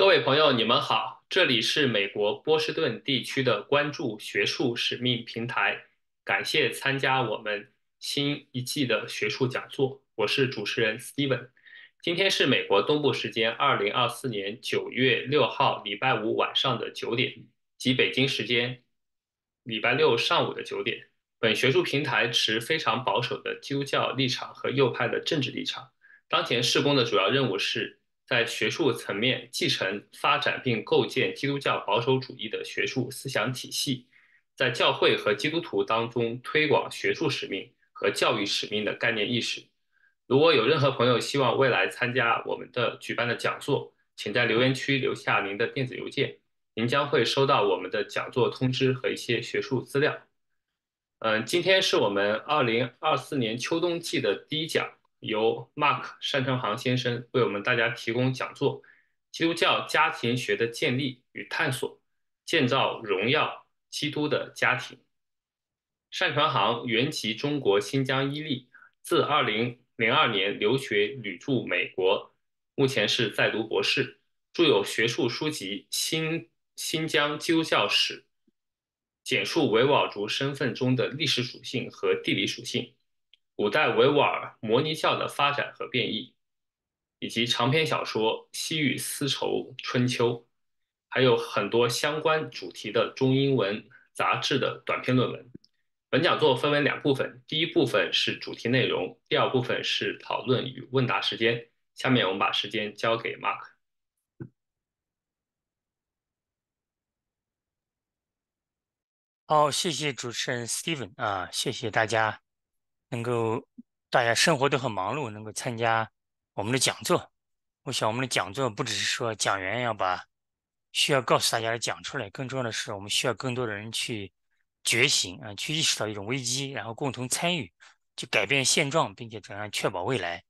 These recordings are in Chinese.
各位朋友，你们好，这里是美国波士顿地区的关注学术使命平台，感谢参加我们新一季的学术讲座，我是主持人 Steven，今天是美国东部时间二零二四年九月六号礼拜五晚上的九点，及北京时间礼拜六上午的九点。本学术平台持非常保守的基督教立场和右派的政治立场，当前施工的主要任务是。在学术层面继承、发展并构建基督教保守主义的学术思想体系，在教会和基督徒当中推广学术使命和教育使命的概念意识。如果有任何朋友希望未来参加我们的举办的讲座，请在留言区留下您的电子邮件，您将会收到我们的讲座通知和一些学术资料。嗯，今天是我们二零二四年秋冬季的第一讲。由 Mark 单传航先生为我们大家提供讲座《基督教家庭学的建立与探索：建造荣耀基督的家庭》。单传航原籍中国新疆伊犁，自2002年留学旅驻美国，目前是在读博士，著有学术书籍《新新疆基督教史》、《简述维吾尔族身份中的历史属性和地理属性》。古代维吾尔摩尼教的发展和变异，以及长篇小说《西域丝绸春秋》，还有很多相关主题的中英文杂志的短篇论文。本讲座分为两部分，第一部分是主题内容，第二部分是讨论与问答时间。下面我们把时间交给 Mark。好，谢谢主持人 Steven 啊，谢谢大家。能够大家生活都很忙碌，能够参加我们的讲座。我想我们的讲座不只是说讲员要把需要告诉大家的讲出来，更重要的是我们需要更多的人去觉醒啊，去意识到一种危机，然后共同参与去改变现状，并且怎样确保未来。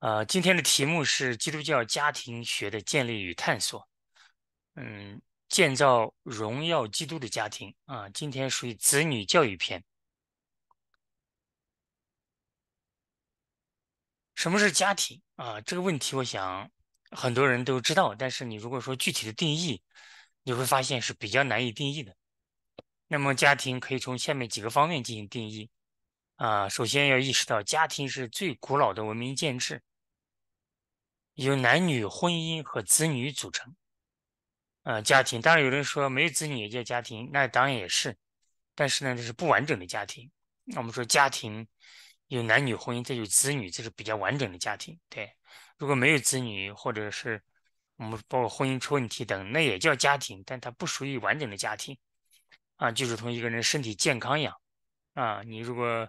呃，今天的题目是基督教家庭学的建立与探索，嗯，建造荣耀基督的家庭啊。今天属于子女教育篇。什么是家庭啊？这个问题我想很多人都知道，但是你如果说具体的定义，你会发现是比较难以定义的。那么家庭可以从下面几个方面进行定义啊。首先要意识到，家庭是最古老的文明建制，由男女、婚姻和子女组成。呃，家庭当然有人说没有子女也叫家庭，那当然也是，但是呢，这是不完整的家庭。那我们说家庭。有男女婚姻，再有子女，这是比较完整的家庭。对，如果没有子女，或者是我们包括婚姻出问题等，那也叫家庭，但它不属于完整的家庭。啊，就是同一个人身体健康一样。啊，你如果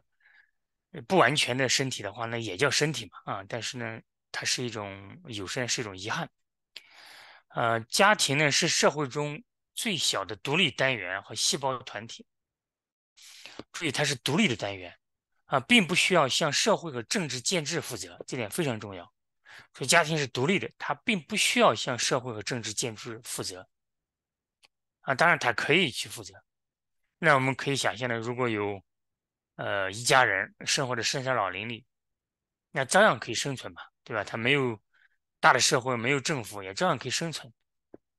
不完全的身体的话那也叫身体嘛。啊，但是呢，它是一种，有时是一种遗憾。呃，家庭呢是社会中最小的独立单元和细胞团体。注意，它是独立的单元。啊，并不需要向社会和政治建制负责，这点非常重要。所以家庭是独立的，他并不需要向社会和政治建制负责。啊，当然他可以去负责。那我们可以想象呢，如果有，呃，一家人生活在深山老林里，那照样可以生存吧？对吧？他没有大的社会，没有政府，也照样可以生存。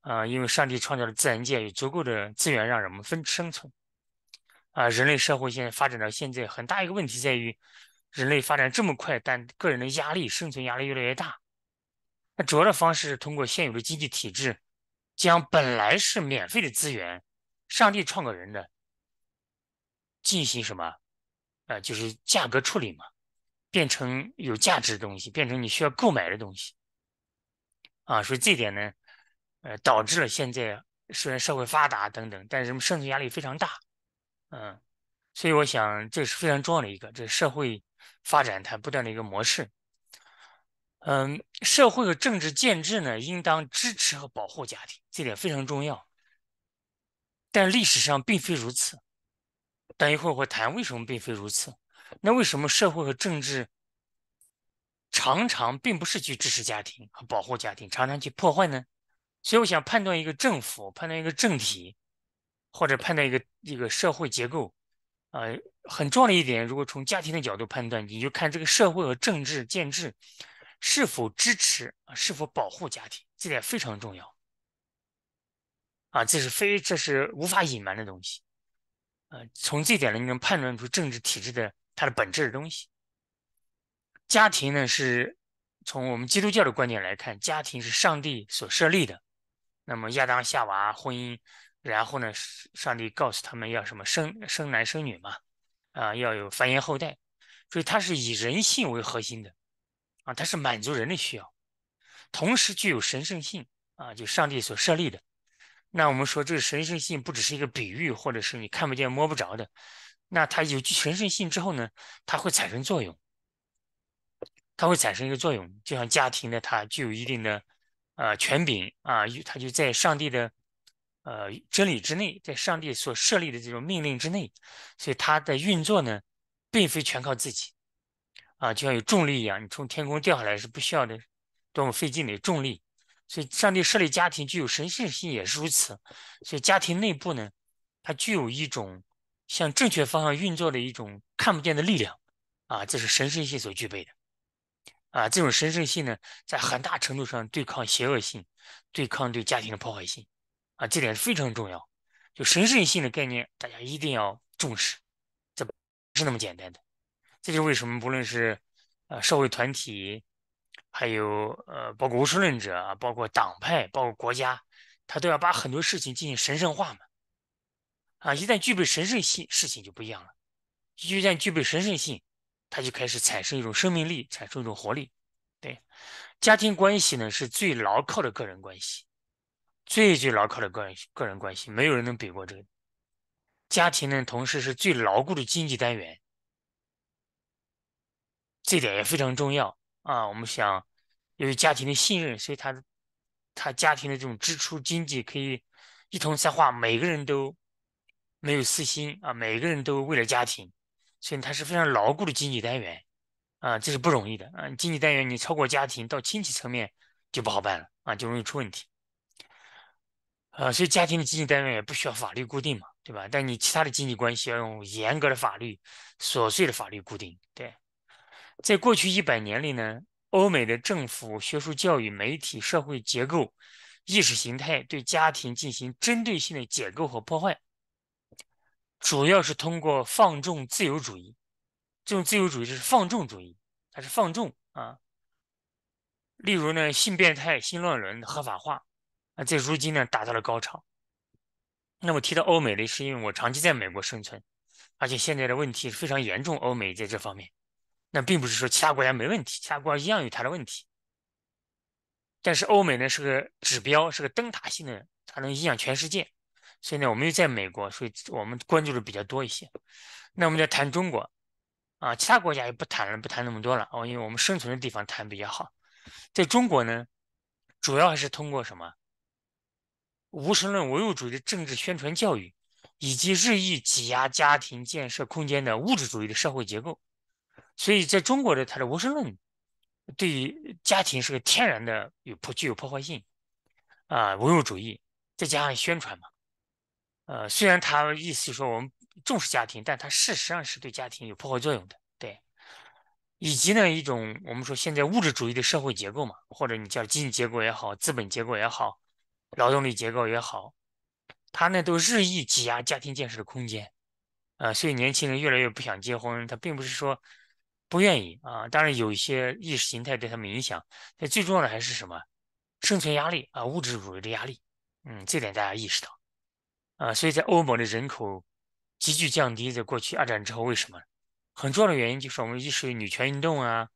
啊，因为上帝创造了自然界，有足够的资源让人们分生存。啊，人类社会现在发展到现在，很大一个问题在于，人类发展这么快，但个人的压力、生存压力越来越大。那主要的方式是通过现有的经济体制，将本来是免费的资源，上帝创造人的，进行什么？啊，就是价格处理嘛，变成有价值的东西，变成你需要购买的东西。啊，所以这点呢，呃，导致了现在虽然社会发达等等，但是生存压力非常大。嗯，所以我想，这是非常重要的一个，这是社会发展它不断的一个模式。嗯，社会和政治建制呢，应当支持和保护家庭，这点非常重要。但历史上并非如此。等一会儿会谈为什么并非如此。那为什么社会和政治常常并不是去支持家庭和保护家庭，常常去破坏呢？所以我想判断一个政府，判断一个政体。或者判断一个一个社会结构，啊，很重要的一点。如果从家庭的角度判断，你就看这个社会和政治建制是否支持啊，是否保护家庭，这点非常重要。啊，这是非这是无法隐瞒的东西。呃，从这点呢，你能判断出政治体制的它的本质的东西。家庭呢，是从我们基督教的观点来看，家庭是上帝所设立的。那么亚当夏娃婚姻。然后呢，上帝告诉他们要什么生生男生女嘛，啊，要有繁衍后代，所以它是以人性为核心的，啊，它是满足人的需要，同时具有神圣性啊，就上帝所设立的。那我们说这个神圣性不只是一个比喻，或者是你看不见摸不着的，那它有神圣性之后呢，它会产生作用，它会产生一个作用，就像家庭的，它具有一定的啊权柄啊，它就在上帝的。呃，真理之内，在上帝所设立的这种命令之内，所以它的运作呢，并非全靠自己啊，就像有重力一样，你从天空掉下来是不需要的多么费劲的重力。所以，上帝设立家庭具有神圣性也是如此。所以，家庭内部呢，它具有一种向正确方向运作的一种看不见的力量啊，这是神圣性所具备的啊。这种神圣性呢，在很大程度上对抗邪恶性，对抗对家庭的破坏性。啊，这点非常重要，就神圣性的概念，大家一定要重视，这不是那么简单的。这就为什么不论是呃社会团体，还有呃包括无神论者啊，包括党派，包括国家，他都要把很多事情进行神圣化嘛。啊，一旦具备神圣性，事情就不一样了。一旦具备神圣性，它就开始产生一种生命力，产生一种活力。对，家庭关系呢是最牢靠的个人关系。最最牢靠的个人个人关系，没有人能比过这个。家庭呢，同时是最牢固的经济单元，这点也非常重要啊。我们想，由于家庭的信任，所以他他家庭的这种支出经济可以一同策划，每个人都没有私心啊，每个人都为了家庭，所以它是非常牢固的经济单元啊。这是不容易的啊。经济单元你超过家庭到亲戚层面就不好办了啊，就容易出问题。呃，所以家庭的经济单元也不需要法律固定嘛，对吧？但你其他的经济关系要用严格的法律、琐碎的法律固定。对，在过去一百年里呢，欧美的政府、学术、教育、媒体、社会结构、意识形态对家庭进行针对性的解构和破坏，主要是通过放纵自由主义。这种自由主义就是放纵主义，它是放纵啊。例如呢，性变态、性乱伦合法化。在如今呢，达到了高潮。那么提到欧美呢，是因为我长期在美国生存，而且现在的问题是非常严重。欧美在这方面，那并不是说其他国家没问题，其他国家一样有它的问题。但是欧美呢是个指标，是个灯塔性的，它能影响全世界。所以呢，我们又在美国，所以我们关注的比较多一些。那我们再谈中国，啊，其他国家也不谈了，不谈那么多了哦，因为我们生存的地方谈比较好。在中国呢，主要还是通过什么？无神论、唯物主义的政治宣传教育，以及日益挤压家庭建设空间的物质主义的社会结构，所以在中国的它的无神论对于家庭是个天然的有破、具有破坏性啊。唯物主义再加上宣传嘛，呃，虽然他意思说我们重视家庭，但他事实上是对家庭有破坏作用的。对，以及呢一种我们说现在物质主义的社会结构嘛，或者你叫经济结构也好，资本结构也好。劳动力结构也好，他那都日益挤压家庭建设的空间，啊，所以年轻人越来越不想结婚。他并不是说不愿意啊，当然有一些意识形态对他们影响。那最重要的还是什么？生存压力啊，物质主义的压力。嗯，这点大家意识到，啊，所以在欧盟的人口急剧降低，在过去二战之后为什么？很重要的原因就是我们一说女权运动啊，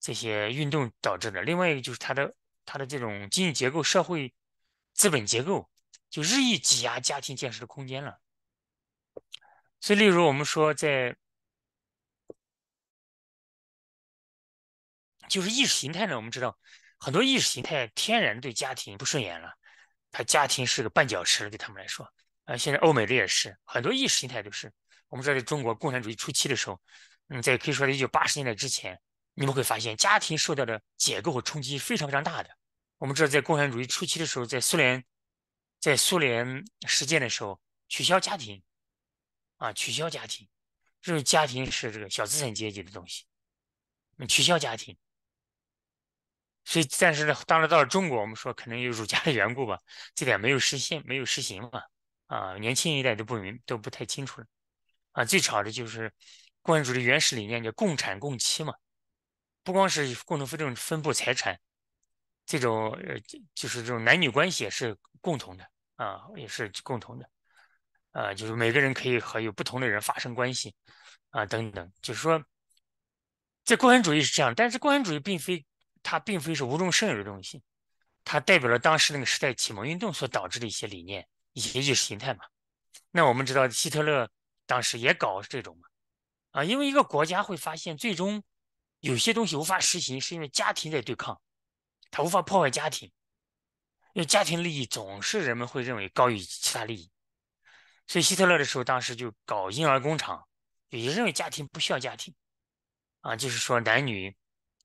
这些运动导致的。另外一个就是他的他的这种经济结构、社会。资本结构就日益挤压家庭建设的空间了，所以，例如我们说，在就是意识形态呢，我们知道很多意识形态天然对家庭不顺眼了，他家庭是个绊脚石，对他们来说，啊，现在欧美的也是很多意识形态都是。我们道在中国共产主义初期的时候，嗯，在可以说的一九八十年代之前，你们会发现家庭受到的结构和冲击非常非常大的。我们知道，在共产主义初期的时候，在苏联，在苏联实践的时候，取消家庭，啊，取消家庭，认为家庭是这个小资产阶级的东西，取消家庭。所以，但是呢，当然到了中国，我们说可能有儒家的缘故吧，这点没有实现，没有实行嘛，啊，年轻一代都不明都不太清楚了，啊，最吵的就是共产主义原始理念叫共产共妻嘛，不光是共同分种、分布财产。这种呃，就是这种男女关系也是共同的啊，也是共同的啊，就是每个人可以和有不同的人发生关系啊，等等。就是说，在共产主义是这样，但是共产主义并非它并非是无中生有的东西，它代表了当时那个时代启蒙运动所导致的一些理念，一些意识形态嘛。那我们知道，希特勒当时也搞这种嘛啊，因为一个国家会发现，最终有些东西无法实行，是因为家庭在对抗。他无法破坏家庭，因为家庭利益总是人们会认为高于其他利益，所以希特勒的时候，当时就搞婴儿工厂，也认为家庭不需要家庭，啊，就是说男女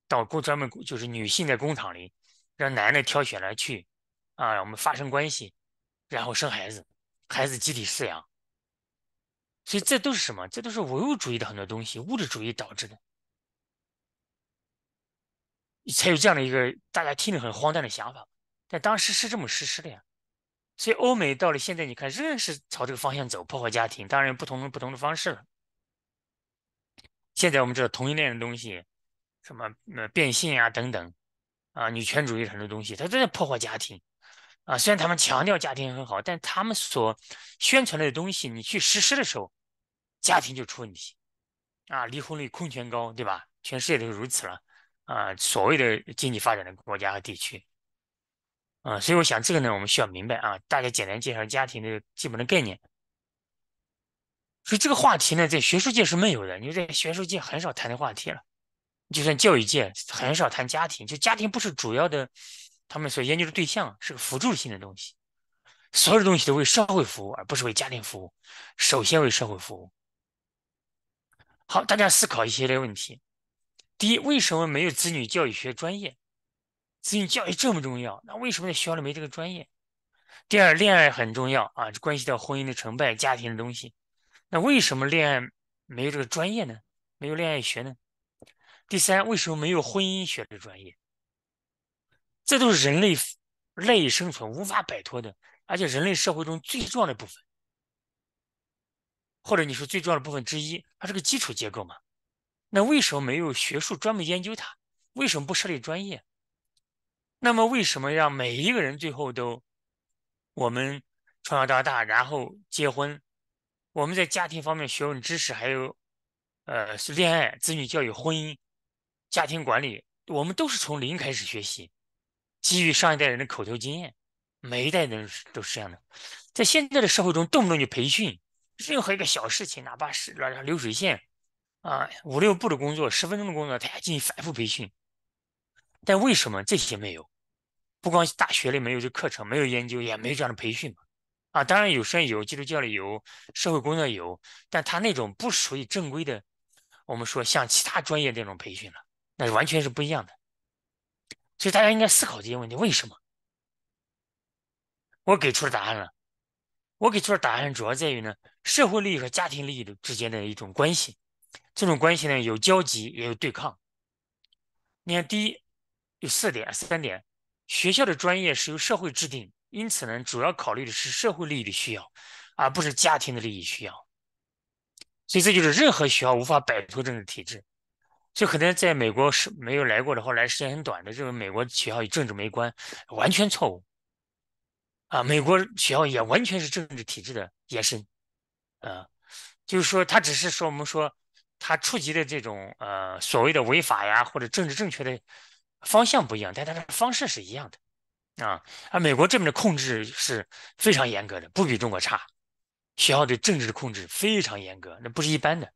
到工专门就是女性在工厂里，让男的挑选来去，啊，我们发生关系，然后生孩子，孩子集体饲养，所以这都是什么？这都是唯物主义的很多东西，物质主义导致的。才有这样的一个大家听得很荒诞的想法，但当时是这么实施的呀。所以欧美到了现在，你看仍然是朝这个方向走，破坏家庭。当然有不同的不同的方式了。现在我们知道同性恋的东西，什么变性啊等等，啊女权主义很多东西，它都在破坏家庭。啊，虽然他们强调家庭很好，但他们所宣传的东西，你去实施的时候，家庭就出问题。啊，离婚率、空前高，对吧？全世界都是如此了。啊，所谓的经济发展的国家和地区，嗯，所以我想这个呢，我们需要明白啊。大家简单介绍家庭的基本的概念。所以这个话题呢，在学术界是没有的，因为在学术界很少谈的话题了。就算教育界很少谈家庭，就家庭不是主要的，他们所研究的对象是个辅助性的东西。所有东西都为社会服务，而不是为家庭服务。首先为社会服务。好，大家思考一些的问题。第一，为什么没有子女教育学专业？子女教育这么重要，那为什么在学校里没这个专业？第二，恋爱很重要啊，这关系到婚姻的成败、家庭的东西，那为什么恋爱没有这个专业呢？没有恋爱学呢？第三，为什么没有婚姻学的专业？这都是人类赖以生存、无法摆脱的，而且人类社会中最重要的部分，或者你说最重要的部分之一，它是个基础结构嘛？那为什么没有学术专门研究它？为什么不设立专业？那么为什么让每一个人最后都我们从小到大，然后结婚，我们在家庭方面学问知识，还有呃恋爱、子女教育、婚姻、家庭管理，我们都是从零开始学习，基于上一代人的口头经验，每一代人都是这样的。在现在的社会中，动不动就培训任何一个小事情，哪怕是流水线。啊，五六步的工作，十分钟的工作，他还进行反复培训，但为什么这些没有？不光大学里没有这课程，没有研究，也没有这样的培训嘛。啊，当然有，甚至有基督教里有，社会工作有，但他那种不属于正规的，我们说像其他专业这种培训了，那完全是不一样的。所以大家应该思考这些问题，为什么？我给出了答案了。我给出的答案主要在于呢，社会利益和家庭利益的之间的一种关系。这种关系呢，有交集也有对抗。你看，第一有四点三点，学校的专业是由社会制定，因此呢，主要考虑的是社会利益的需要，而不是家庭的利益需要。所以这就是任何学校无法摆脱政治体制。就可能在美国是没有来过的或来时间很短的认为美国学校与政治没关，完全错误啊！美国学校也完全是政治体制的延伸啊，就是说，他只是说我们说。它触及的这种呃所谓的违法呀，或者政治正确的方向不一样，但它的方式是一样的啊。而美国这边的控制是非常严格的，不比中国差。学校对政治的控制非常严格，那不是一般的，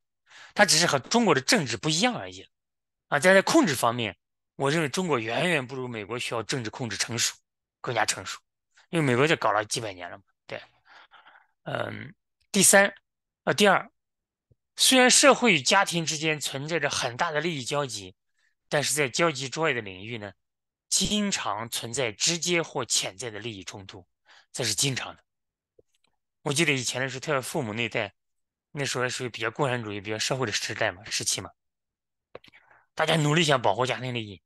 它只是和中国的政治不一样而已啊。但在控制方面，我认为中国远远不如美国学校政治控制成熟，更加成熟，因为美国就搞了几百年了嘛。对，嗯，第三啊，第二。虽然社会与家庭之间存在着很大的利益交集，但是在交集之外的领域呢，经常存在直接或潜在的利益冲突，这是经常的。我记得以前的时候，特别是父母那代，那时候属于比较共产主义、比较社会的时代嘛、时期嘛，大家努力想保护家庭利益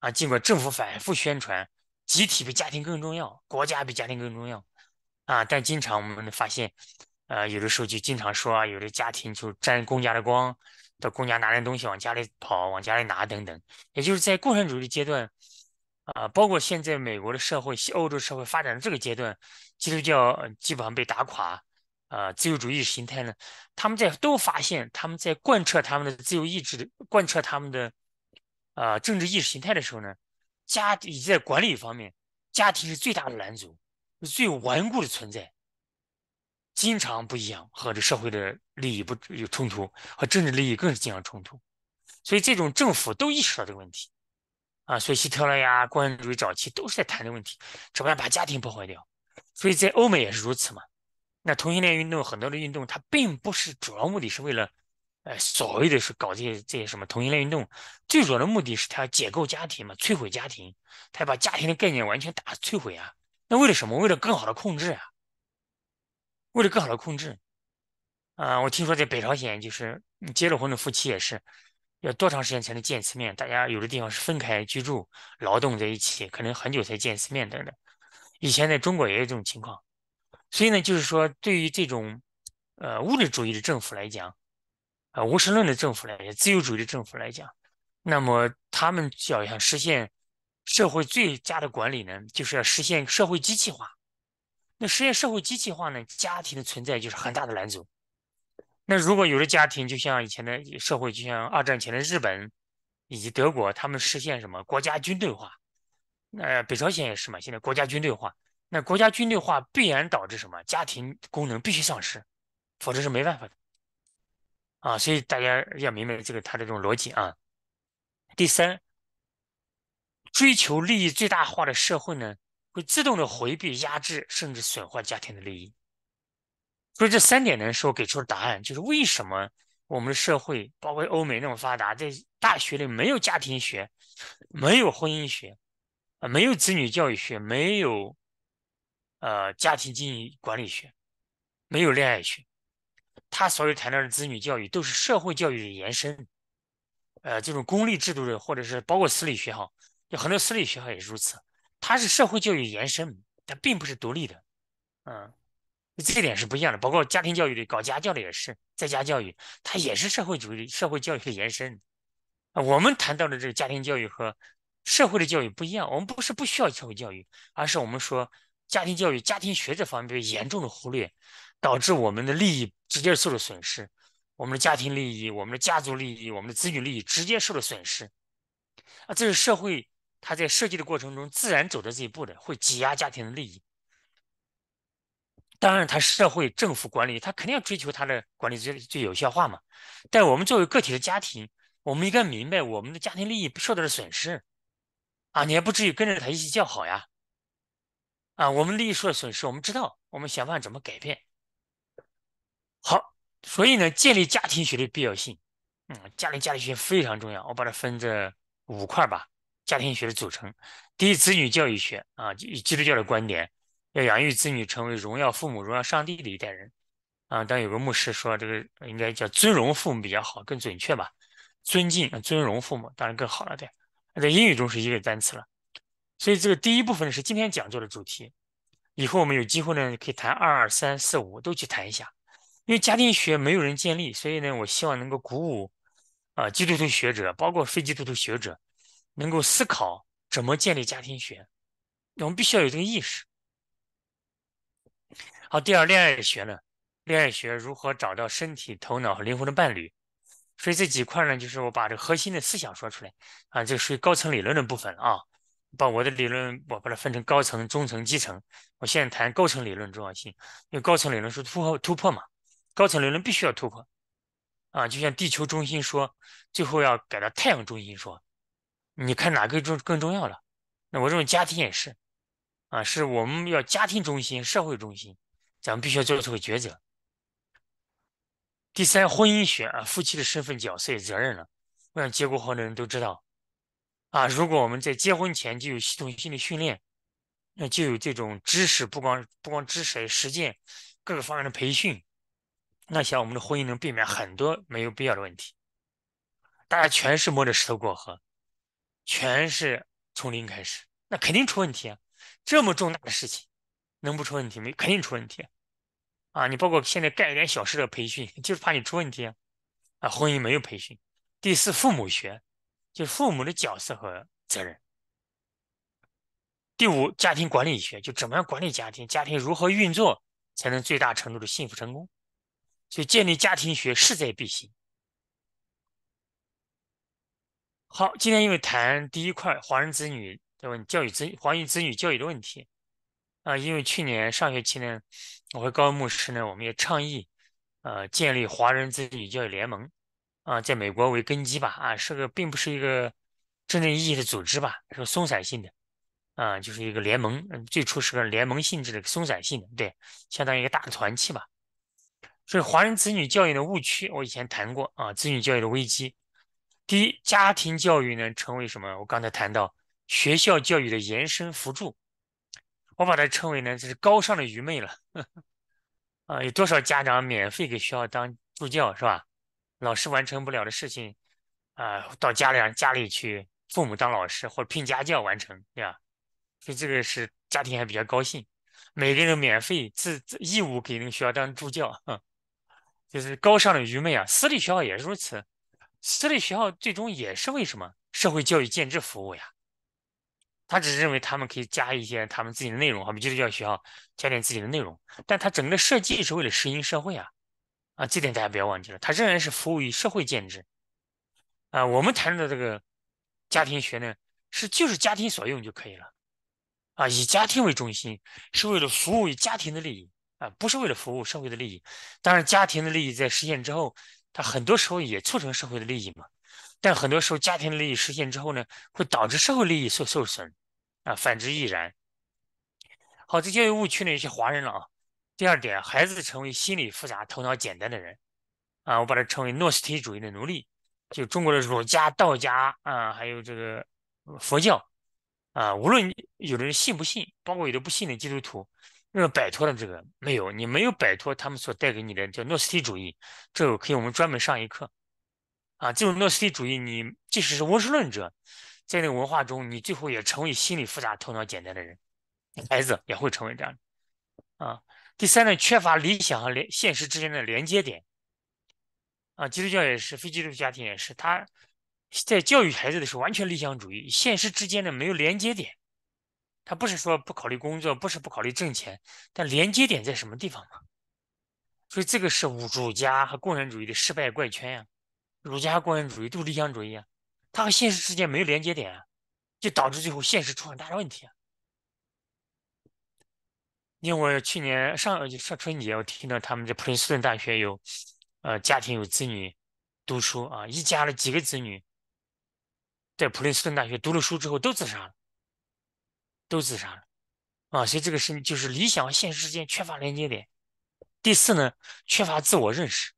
啊，尽管政府反复宣传集体比家庭更重要，国家比家庭更重要啊，但经常我们发现。呃，有的时候就经常说啊，有的家庭就沾公家的光，到公家拿点东西往家里跑，往家里拿等等。也就是在共产主义阶段，啊，包括现在美国的社会、欧洲社会发展的这个阶段，基督教基本上被打垮，啊，自由主义形态呢，他们在都发现，他们在贯彻他们的自由意志、贯彻他们的，呃，政治意识形态的时候呢，家以及在管理方面，家庭是最大的拦阻，是最顽固的存在。经常不一样，和这社会的利益不有冲突，和政治利益更是经常冲突，所以这种政府都意识到这个问题，啊，所以希特勒呀，共产主义早期都是在谈这个问题，怎么样把家庭破坏掉？所以在欧美也是如此嘛。那同性恋运动很多的运动，它并不是主要目的是为了，呃，所谓的是搞这些这些什么同性恋运动，最主要的目的是他要解构家庭嘛，摧毁家庭，他要把家庭的概念完全打摧毁啊。那为了什么？为了更好的控制啊。为了更好的控制，啊，我听说在北朝鲜，就是结了婚的夫妻也是要多长时间才能见一次面？大家有的地方是分开居住、劳动在一起，可能很久才见一次面等等。以前在中国也有这种情况，所以呢，就是说，对于这种呃物质主义的政府来讲，啊，无神论的政府来讲，自由主义的政府来讲，那么他们要想实现社会最佳的管理呢，就是要实现社会机器化。那实现社会机器化呢？家庭的存在就是很大的拦阻。那如果有的家庭就像以前的社会，就像二战前的日本以及德国，他们实现什么国家军队化？那北朝鲜也是嘛？现在国家军队化，那国家军队化必然导致什么？家庭功能必须丧失，否则是没办法的啊！所以大家要明白这个他这种逻辑啊。第三，追求利益最大化的社会呢？会自动的回避、压制，甚至损坏家庭的利益。所以这三点呢，是我给出的答案，就是为什么我们的社会，包括欧美那么发达，在大学里没有家庭学，没有婚姻学，啊，没有子女教育学，没有呃家庭经营管理学，没有恋爱学。他所有谈到的子女教育，都是社会教育的延伸。呃，这种公立制度的，或者是包括私立学校，有很多私立学校也是如此。它是社会教育延伸，它并不是独立的，嗯，这点是不一样的。包括家庭教育的、搞家教的也是在家教育，它也是社会主义社会教育的延伸。啊，我们谈到的这个家庭教育和社会的教育不一样，我们不是不需要社会教育，而是我们说家庭教育、家庭学这方面严重的忽略，导致我们的利益直接受了损失，我们的家庭利益、我们的家族利益、我们的子女利益直接受了损失，啊，这是社会。他在设计的过程中自然走的这一步的，会挤压家庭的利益。当然，他社会政府管理，他肯定要追求他的管理最最有效化嘛。但我们作为个体的家庭，我们应该明白我们的家庭利益受到了损失啊！你还不至于跟着他一起叫好呀？啊，我们利益受到损失，我们知道，我们想办法怎么改变。好，所以呢，建立家庭学的必要性，嗯，家里家庭学非常重要，我把它分这五块吧。家庭学的组成，第一，子女教育学啊，以基督教的观点，要养育子女成为荣耀父母、荣耀上帝的一代人，啊，当然有个牧师说，这个应该叫尊荣父母比较好，更准确吧？尊敬、尊荣父母当然更好了点，在英语中是一个单词了。所以这个第一部分是今天讲座的主题，以后我们有机会呢，可以谈二、二、三、四、五都去谈一下，因为家庭学没有人建立，所以呢，我希望能够鼓舞啊，基督徒学者，包括非基督徒学者。能够思考怎么建立家庭学，那我们必须要有这个意识。好，第二恋爱学呢？恋爱学如何找到身体、头脑和灵魂的伴侣？所以这几块呢，就是我把这核心的思想说出来啊，这属于高层理论的部分啊。把我的理论，我把它分成高层、中层、基层。我现在谈高层理论重要性，因为高层理论是突破突破嘛，高层理论必须要突破啊。就像地球中心说，最后要改到太阳中心说。你看哪个重更重要了？那我认为家庭也是，啊，是我们要家庭中心、社会中心，咱们必须要做出个抉择。第三，婚姻学啊，夫妻的身份、角色、责任了。我想结过婚的人都知道，啊，如果我们在结婚前就有系统性的训练，那就有这种知识，不光不光知识，实践各个方面的培训，那想我们的婚姻能避免很多没有必要的问题。大家全是摸着石头过河。全是从零开始，那肯定出问题啊！这么重大的事情，能不出问题没？肯定出问题啊！啊，你包括现在干一点小事的培训，就是怕你出问题啊！啊，婚姻没有培训。第四，父母学，就是父母的角色和责任。第五，家庭管理学，就怎么样管理家庭，家庭如何运作才能最大程度的幸福成功？所以，建立家庭学势在必行。好，今天因为谈第一块华人子女的问教育子华人子女教育的问题啊，因为去年上学期呢，我和高牧师呢，我们也倡议，呃，建立华人子女教育联盟啊，在美国为根基吧，啊，是个并不是一个真正意义的组织吧，是个松散性的，啊，就是一个联盟，最初是个联盟性质的松散性的，对，相当于一个大的团契吧。所以华人子女教育的误区，我以前谈过啊，子女教育的危机。第一，家庭教育呢成为什么？我刚才谈到学校教育的延伸辅助，我把它称为呢，这是高尚的愚昧了。啊，有多少家长免费给学校当助教是吧？老师完成不了的事情，啊，到家里家里去，父母当老师或者聘家教完成，对吧？所以这个是家庭还比较高兴，每个人都免费自自义务给那个学校当助教，就是高尚的愚昧啊！私立学校也是如此。私立学校最终也是为什么社会教育建制服务呀？他只是认为他们可以加一些他们自己的内容，好比基督教学校加点自己的内容，但他整个设计是为了适应社会啊啊，这点大家不要忘记了，他仍然是服务于社会建制啊。我们谈的这个家庭学呢，是就是家庭所用就可以了啊，以家庭为中心，是为了服务于家庭的利益啊，不是为了服务社会的利益。当然，家庭的利益在实现之后。它很多时候也促成社会的利益嘛，但很多时候家庭利益实现之后呢，会导致社会利益受受损，啊，反之亦然。好，这教育误区呢，有些华人了啊。第二点，孩子成为心理复杂、头脑简单的人，啊，我把它称为诺斯提主义的奴隶，就中国的儒家、道家啊，还有这个佛教啊，无论有的人信不信，包括有的不信的基督徒。那个摆脱了这个没有？你没有摆脱他们所带给你的叫诺斯蒂主义。这个可以，我们专门上一课啊。这种诺斯蒂主义，你即使是温室论者，在那个文化中，你最后也成为心理复杂、头脑简单的人。孩子也会成为这样的啊。第三呢，缺乏理想和连现实之间的连接点啊。基督教也是，非基督教家庭也是，他在教育孩子的时候完全理想主义，现实之间的没有连接点。他不是说不考虑工作，不是不考虑挣钱，但连接点在什么地方嘛？所以这个是儒儒家和共产主义的失败怪圈呀。儒家、和共产主义都是理想主义啊，它和现实世界没有连接点，啊，就导致最后现实出很大的问题啊。因为我去年上上春节，我听到他们在普林斯顿大学有呃家庭有子女读书啊，一家的几个子女在普林斯顿大学读了书之后都自杀了。都自杀了，啊，所以这个是就是理想和现实之间缺乏连接点。第四呢，缺乏自我认识，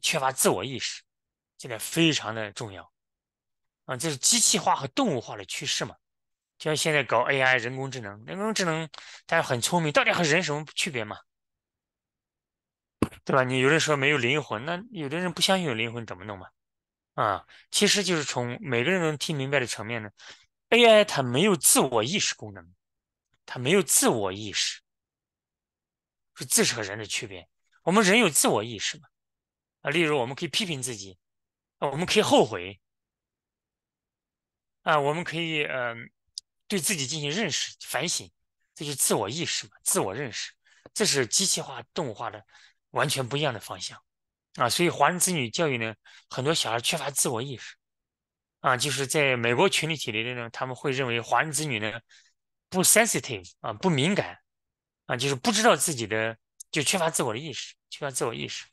缺乏自我意识，这点非常的重要，啊，这是机器化和动物化的趋势嘛？就像现在搞 AI 人工智能，人工智能，它很聪明，到底和人什么区别嘛？对吧？你有人说没有灵魂，那有的人不相信有灵魂怎么弄嘛？啊，其实就是从每个人能听明白的层面呢。AI 它没有自我意识功能，它没有自我意识，是自是和人的区别。我们人有自我意识嘛？啊，例如我们可以批评自己，啊，我们可以后悔，啊，我们可以嗯，对自己进行认识、反省，这就自我意识嘛，自我认识。这是机器化、动物化的完全不一样的方向啊！所以华人子女教育呢，很多小孩缺乏自我意识。啊，就是在美国群体体里的呢，他们会认为华人子女呢不 sensitive 啊，不敏感啊，就是不知道自己的，就缺乏自我的意识，缺乏自我意识。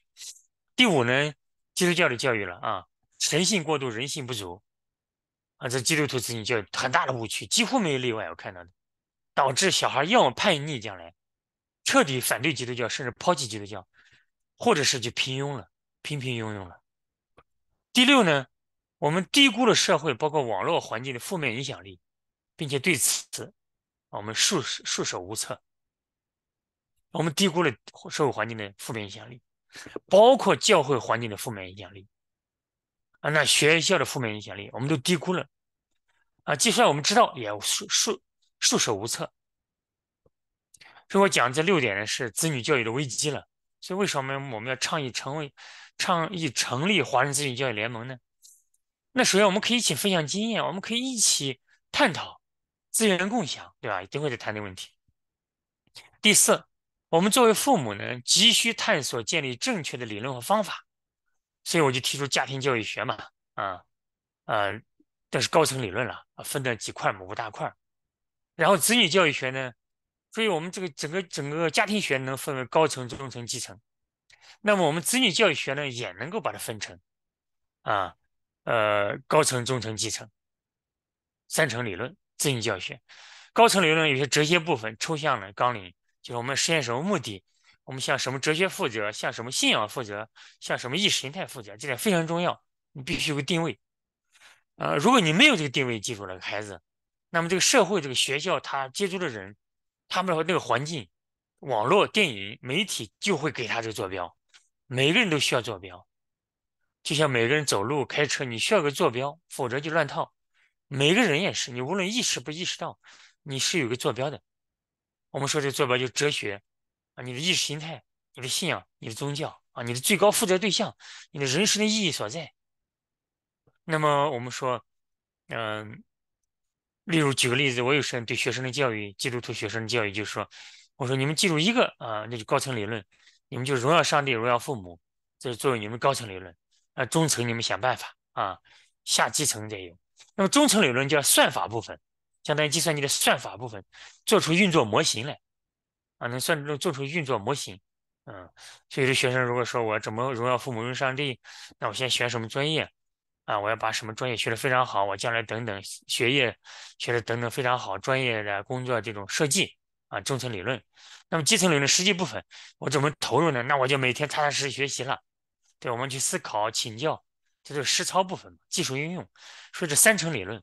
第五呢，基督教的教育了啊，神性过度，人性不足啊，这基督徒子女教育很大的误区，几乎没有例外我看到的，导致小孩要么叛逆将来，彻底反对基督教，甚至抛弃基督教，或者是就平庸了，平平庸庸了。第六呢？我们低估了社会，包括网络环境的负面影响力，并且对此，我们束束手无策。我们低估了社会环境的负面影响力，包括教会环境的负面影响力，啊，那学校的负面影响力，我们都低估了，啊，就算我们知道，也束束束手无策。所以，我讲这六点呢，是子女教育的危机了。所以，为什么我们要倡议成为倡议成立华人子女教育联盟呢？那首先，我们可以一起分享经验，我们可以一起探讨资源共享，对吧？一定会在谈这个问题。第四，我们作为父母呢，急需探索建立正确的理论和方法，所以我就提出家庭教育学嘛，啊呃，这是高层理论了分的几块嘛，五大块。然后子女教育学呢，所以我们这个整个整个家庭学能分为高层、中层、基层，那么我们子女教育学呢，也能够把它分成啊。呃，高层、中层、基层，三层理论，自行教学。高层理论有些哲学部分，抽象的纲领，就是我们实现什么目的，我们向什么哲学负责，向什么信仰负责，向什么意识形态负责，这点非常重要。你必须有个定位。呃，如果你没有这个定位，记住的孩子，那么这个社会、这个学校他接触的人，他们那个环境、网络、电影、媒体就会给他这个坐标。每个人都需要坐标。就像每个人走路、开车，你需要个坐标，否则就乱套。每个人也是，你无论意识不意识到，你是有个坐标的。我们说这坐标就是哲学啊，你的意识形态、你的信仰、你的宗教啊，你的最高负责对象、你的人生的意义所在。那么我们说，嗯，例如举个例子，我有时对学生的教育，基督徒学生的教育，就是说，我说你们记住一个啊，那就高层理论，你们就荣耀上帝、荣耀父母，这是作为你们高层理论。啊，中层你们想办法啊，下基层再用。那么中层理论叫算法部分，相当于计算机的算法部分，做出运作模型来啊，能算出做出运作模型。嗯，所以说学生如果说我怎么荣耀父母、荣上帝，那我先选什么专业啊？我要把什么专业学得非常好，我将来等等学业学得等等非常好，专业的工作这种设计啊，中层理论。那么基层理论实际部分，我怎么投入呢？那我就每天踏踏实实学习了。对，我们去思考、请教，这就是实操部分嘛，技术应用。所以这三层理论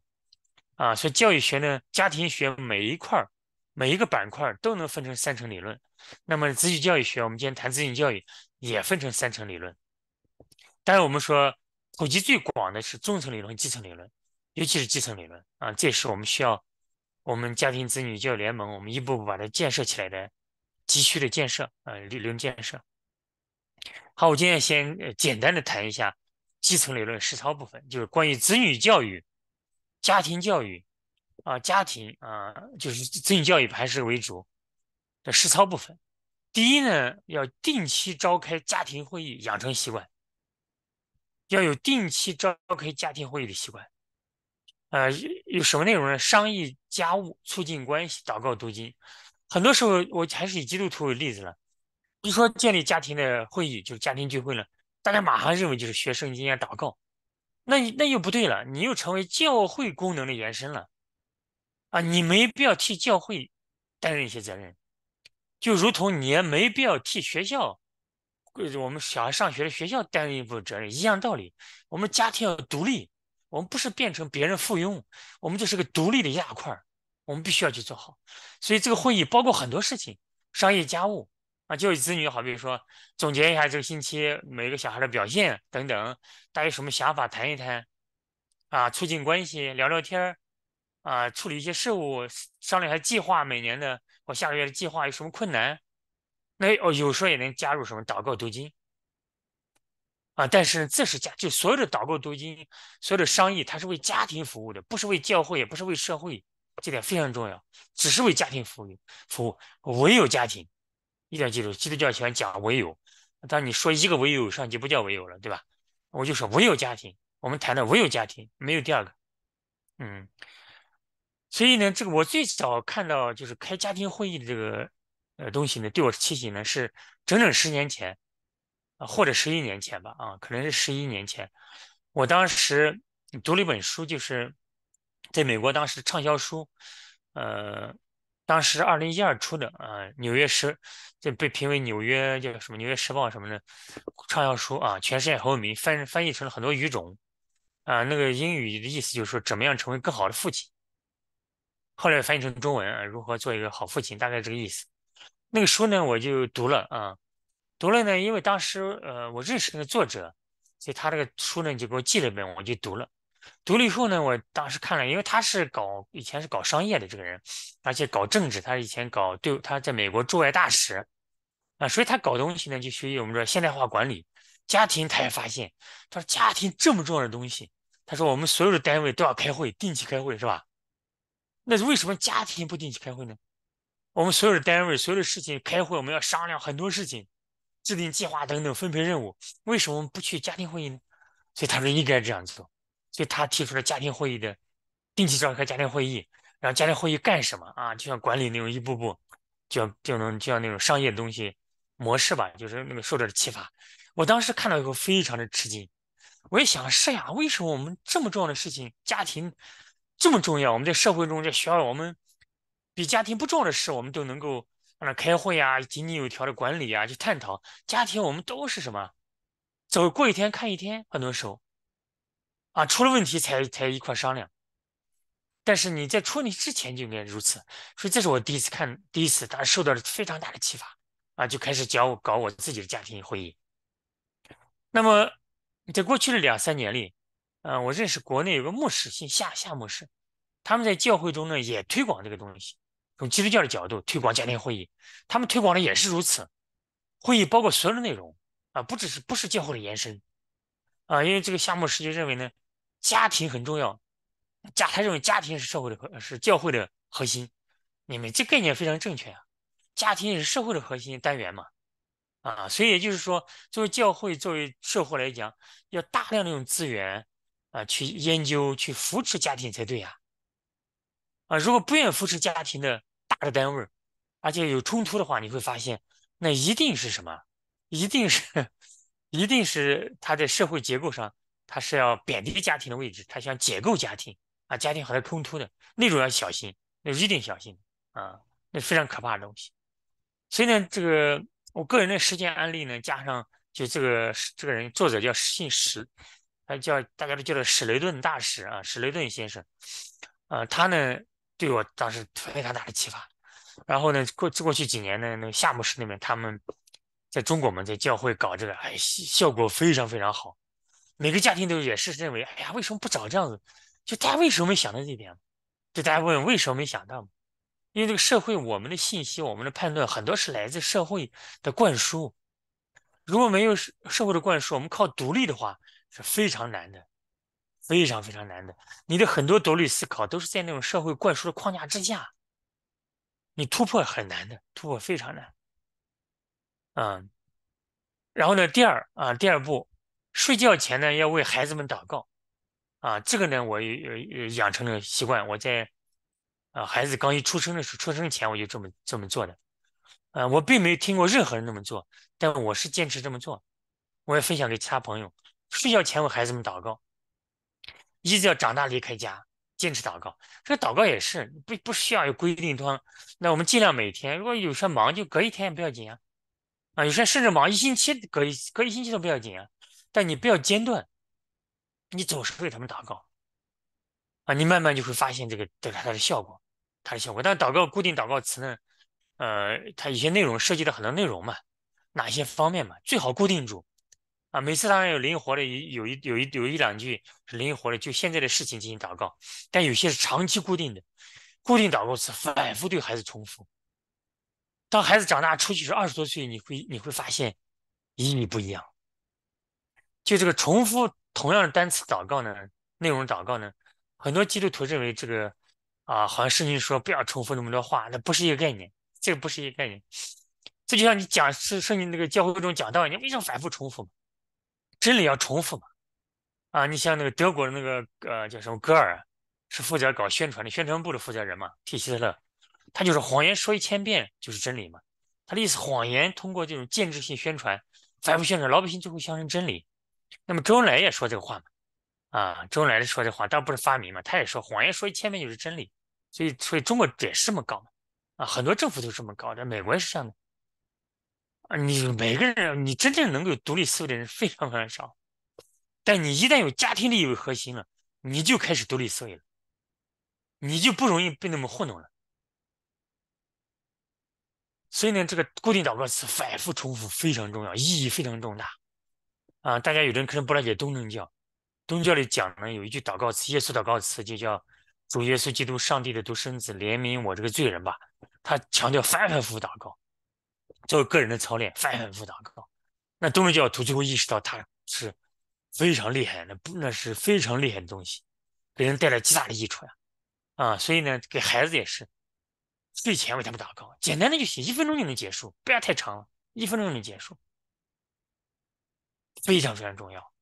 啊，所以教育学呢、家庭学每一块儿、每一个板块都能分成三层理论。那么子女教育学，我们今天谈子女教育也分成三层理论。当然，我们说普及最广的是中层理论基层理论，尤其是基层理论啊，这也是我们需要我们家庭子女教育联盟，我们一步步把它建设起来的，急需的建设啊，理论建设。好，我今天先简单的谈一下基层理论实操部分，就是关于子女教育、家庭教育啊，家庭啊，就是子女教育还是为主的实操部分。第一呢，要定期召开家庭会议，养成习惯，要有定期召开家庭会议的习惯。呃，有什么内容呢？商议家务，促进关系，祷告，读经。很多时候，我还是以基督徒为例子了。你说建立家庭的会议就是家庭聚会了，大家马上认为就是学圣经、祷告，那那又不对了，你又成为教会功能的延伸了，啊，你没必要替教会担任一些责任，就如同你也没必要替学校，我们小孩上学的学校担任一部分责任一样道理。我们家庭要独立，我们不是变成别人附庸，我们就是个独立的一大块我们必须要去做好。所以这个会议包括很多事情，商业、家务。啊，教育子女，好比说，总结一下这个星期每个小孩的表现等等，大家有什么想法，谈一谈，啊，促进关系，聊聊天啊，处理一些事务，商量一下计划，每年的或下个月的计划有什么困难，那哦，有时候也能加入什么祷告读经，啊，但是这是家，就所有的祷告读经，所有的商议，它是为家庭服务的，不是为教会，也不是为社会，这点非常重要，只是为家庭服务，服务唯有家庭。一定要记住，基督教喜欢讲唯有，当你说一个唯有，上级不叫唯有了，对吧？我就说唯有家庭，我们谈的唯有家庭，没有第二个。嗯，所以呢，这个我最早看到就是开家庭会议的这个呃东西呢，对我提醒呢是整整十年前，啊或者十一年前吧，啊可能是十一年前，我当时读了一本书，就是在美国当时畅销书，呃。当时二零一二出的啊，《纽约时》就被评为纽约叫什么《纽约时报》什么的畅销书啊，全世界很有名。翻翻译成了很多语种啊，那个英语的意思就是说怎么样成为更好的父亲。后来翻译成中文啊，如何做一个好父亲，大概这个意思。那个书呢，我就读了啊，读了呢，因为当时呃，我认识那个作者，所以他这个书呢就给我寄了一本，我就读了。独立后呢，我当时看了，因为他是搞以前是搞商业的这个人，而且搞政治，他以前搞对他在美国驻外大使啊，所以他搞东西呢就学习我们说现代化管理。家庭他也发现，他说家庭这么重要的东西，他说我们所有的单位都要开会，定期开会是吧？那为什么家庭不定期开会呢？我们所有的单位所有的事情开会，我们要商量很多事情，制定计划等等，分配任务，为什么不去家庭会议呢？所以他说应该这样做。就他提出了家庭会议的定期召开家庭会议，然后家庭会议干什么啊？就像管理那种一步步，就就能就像那种商业东西模式吧，就是那个受者的启发。我当时看到以后非常的吃惊，我一想是呀，为什么我们这么重要的事情，家庭这么重要？我们在社会中在学校，我们比家庭不重要的事，我们都能够那开会啊，井井有条的管理啊，去探讨家庭，我们都是什么？走过一天看一天，很多时候。啊，出了问题才才一块商量，但是你在出问题之前就应该如此，所以这是我第一次看，第一次他受到了非常大的启发啊，就开始教我搞我自己的家庭会议。那么在过去的两三年里，嗯，我认识国内有个牧师，姓夏，夏牧师，他们在教会中呢也推广这个东西，从基督教的角度推广家庭会议，他们推广的也是如此，会议包括所有的内容啊，不只是不是教会的延伸啊，因为这个夏牧师就认为呢。家庭很重要，家他认为家庭是社会的核是教会的核心，你们这概念非常正确啊，家庭是社会的核心单元嘛，啊，所以也就是说，作为教会、作为社会来讲，要大量的用资源啊去研究、去扶持家庭才对啊，啊，如果不愿意扶持家庭的大的单位而且有冲突的话，你会发现那一定是什么？一定是，一定是他在社会结构上。他是要贬低家庭的位置，他想解构家庭啊，家庭和他冲突的那种要小心，那一定小心啊，那非常可怕的东西。所以呢，这个我个人的实践案例呢，加上就这个这个人作者叫史史，他叫大家都叫做史雷顿大使啊，史雷顿先生啊，他呢对我当时非常大的启发。然后呢，过过去几年呢，那个夏姆士那边他们在中国，嘛，在教会搞这个，哎，效果非常非常好。每个家庭都也是认为，哎呀，为什么不早这样子？就大家为什么没想到这点？就大家问为什么没想到？因为这个社会，我们的信息、我们的判断很多是来自社会的灌输。如果没有社会的灌输，我们靠独立的话是非常难的，非常非常难的。你的很多独立思考都是在那种社会灌输的框架之下，你突破很难的，突破非常难。嗯，然后呢，第二啊，第二步。睡觉前呢，要为孩子们祷告啊！这个呢，我养成了习惯。我在啊，孩子刚一出生的时候，出生前我就这么这么做的。啊，我并没有听过任何人那么做，但我是坚持这么做。我也分享给其他朋友。睡觉前为孩子们祷告，一直要长大离开家，坚持祷告。这个祷告也是不不需要有规定多。那我们尽量每天，如果有些忙，就隔一天也不要紧啊。啊，有些甚至忙一星期，隔一隔一星期都不要紧啊。但你不要间断，你总是为他们祷告啊，你慢慢就会发现这个得到它的效果，它的效果。但祷告固定祷告词呢？呃，它有些内容涉及到很多内容嘛，哪些方面嘛？最好固定住啊。每次当然有灵活的，有一有一有一两句是灵活的，就现在的事情进行祷告。但有些是长期固定的，固定祷告词反复对孩子重复。当孩子长大出去是二十多岁，你会你会发现，意你不一样。就这个重复同样的单词祷告呢，内容祷告呢，很多基督徒认为这个啊，好像圣经说不要重复那么多话，那不是一个概念，这个不是一个概念。这就像你讲是圣经那个教会中讲道，你为什么反复重复嘛？真理要重复嘛？啊，你像那个德国的那个呃叫什么戈尔，是负责搞宣传的宣传部的负责人嘛，替希特勒，他就是谎言说一千遍就是真理嘛。他的意思，谎言通过这种建制性宣传反复宣传，老百姓就会相信真理。那么周恩来也说这个话嘛，啊，周恩来说这话，当然不是发明嘛，他也说谎言说一千遍就是真理，所以所以中国也是这么搞嘛，啊，很多政府都这么搞的，美国也是这样的，啊，你每个人，你真正能够独立思维的人非常非常少，但你一旦有家庭利益为核心了，你就开始独立思维了，你就不容易被那么糊弄了，所以呢，这个固定导播词反复重复非常重要，意义非常重大。啊，大家有人可能不了解东正教，东正教里讲呢有一句祷告词，耶稣祷告词就叫主耶稣基督，上帝的独生子，怜悯我这个罪人吧。他强调反反复复祷告，作为个人的操练，反反复复祷告。那东正教徒最后意识到他是非常厉害，那不那是非常厉害的东西，给人带来极大的益处呀。啊，所以呢，给孩子也是睡前为他们祷告，简单的就行，一分钟就能结束，不要太长，了，一分钟就能结束。非常非常重要，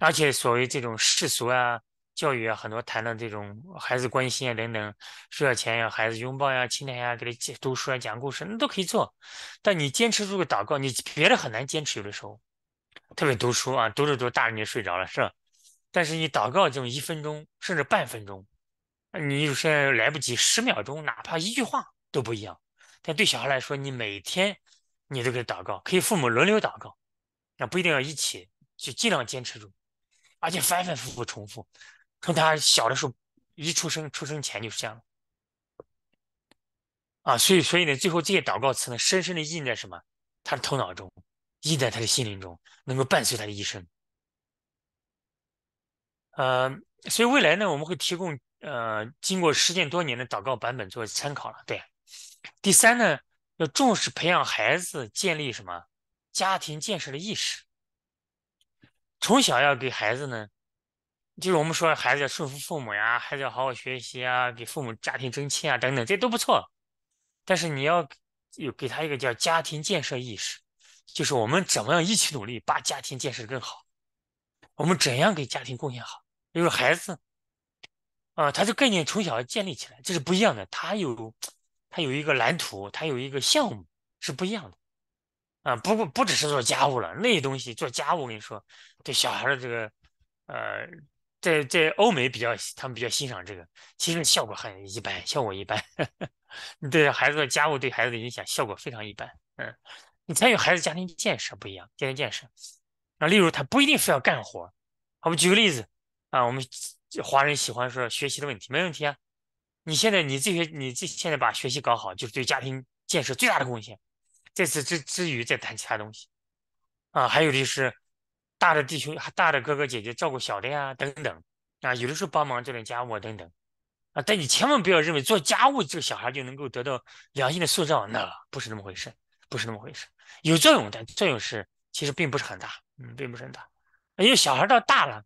而且所谓这种世俗啊、教育啊，很多谈的这种孩子关心啊等等，睡觉前呀、孩子拥抱呀、亲他呀，给他读书啊、讲故事，那都可以做。但你坚持住个祷告，你别的很难坚持。有的时候特别读书啊，读着读大人就睡着了，是吧？但是你祷告，这种一分钟甚至半分钟，你有些来不及，十秒钟哪怕一句话都不一样。但对小孩来说，你每天你都给以祷告，可以父母轮流祷告。那不一定要一起，就尽量坚持住，而且反反复复重复，从他小的时候，一出生出生前就是这样啊，所以所以呢，最后这些祷告词呢，深深的印在什么他的头脑中，印在他的心灵中，能够伴随他的一生。呃，所以未来呢，我们会提供呃经过实践多年的祷告版本做参考了。对，第三呢，要重视培养孩子建立什么？家庭建设的意识，从小要给孩子呢，就是我们说孩子要顺服父母呀，孩子要好好学习啊，给父母家庭争气啊，等等，这都不错。但是你要有给他一个叫家庭建设意识，就是我们怎么样一起努力把家庭建设更好，我们怎样给家庭贡献好。就是孩子，啊，他这概念从小要建立起来，这是不一样的。他有他有一个蓝图，他有一个项目，是不一样的。啊，不过不只是做家务了，那些东西做家务，我跟你说，对小孩的这个，呃，在在欧美比较，他们比较欣赏这个，其实效果很一般，效果一般。你对孩子的家务对孩子的影响，效果非常一般。嗯，你参与孩子家庭建设不一样，家庭建设，啊，例如他不一定非要干活，我们举个例子啊，我们华人喜欢说学习的问题，没问题啊。你现在你这些你这现在把学习搞好，就是对家庭建设最大的贡献。在此之之余，再谈其他东西，啊，还有的是大的弟兄、大的哥哥姐姐照顾小的呀，等等，啊，有的时候帮忙做点家务等等，啊，但你千万不要认为做家务这个小孩就能够得到良性的塑造，那不是那么回事，不是那么回事，有作用，但作用是其实并不是很大，嗯，并不是很大，因为小孩到大了，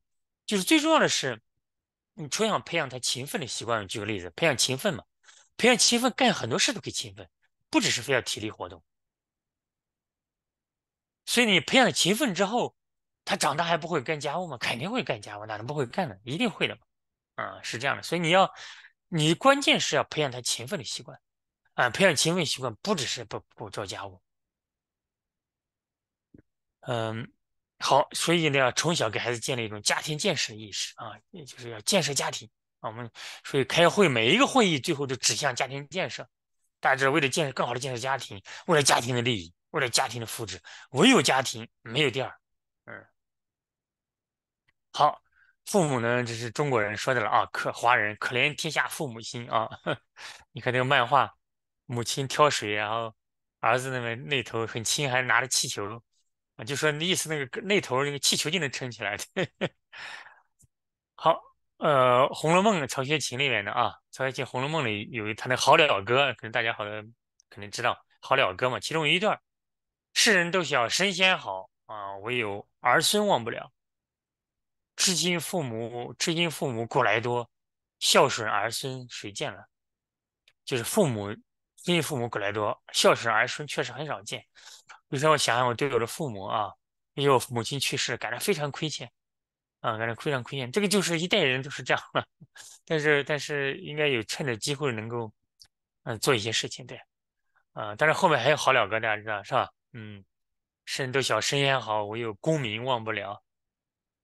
就是最重要的是，你从小培养他勤奋的习惯。举个例子，培养勤奋嘛，培养勤奋干很多事都可以勤奋，不只是非要体力活动。所以你培养了勤奋之后，他长大还不会干家务吗？肯定会干家务，哪能不会干呢？一定会的嘛。啊，是这样的。所以你要，你关键是要培养他勤奋的习惯。啊，培养勤奋习惯不只是不不做家务。嗯，好，所以呢，从小给孩子建立一种家庭建设意识啊，也就是要建设家庭。我们所以开会每一个会议最后就指向家庭建设，大致为了建设更好的建设家庭，为了家庭的利益。为了家庭的福祉，唯有家庭没有第二。嗯，好，父母呢，这是中国人说的了啊，可华人可怜天下父母心啊。你看那个漫画，母亲挑水，然后儿子那边那头很轻，还拿着气球啊，就说那意思，那个那头那个气球就能撑起来的。好，呃，《红楼梦》曹雪芹里面的啊，曹雪芹《红楼梦》里有一他那好了哥，可能大家好多肯定知道好了哥嘛，其中有一段。世人都晓神仙好啊，唯有儿孙忘不了。至今父母，至今父母古来多，孝顺儿孙谁见了？就是父母知亲父母古来多，孝顺儿孙确实很少见。有时候想想我对我的父母啊，因为我母亲去世，感到非常亏欠啊，感到非常亏欠。这个就是一代人都是这样了。但是但是应该有趁着机会能够嗯做一些事情对，啊。但是后面还有好两个，大家知道是吧？嗯，身都小，身也好，唯有功名忘不了。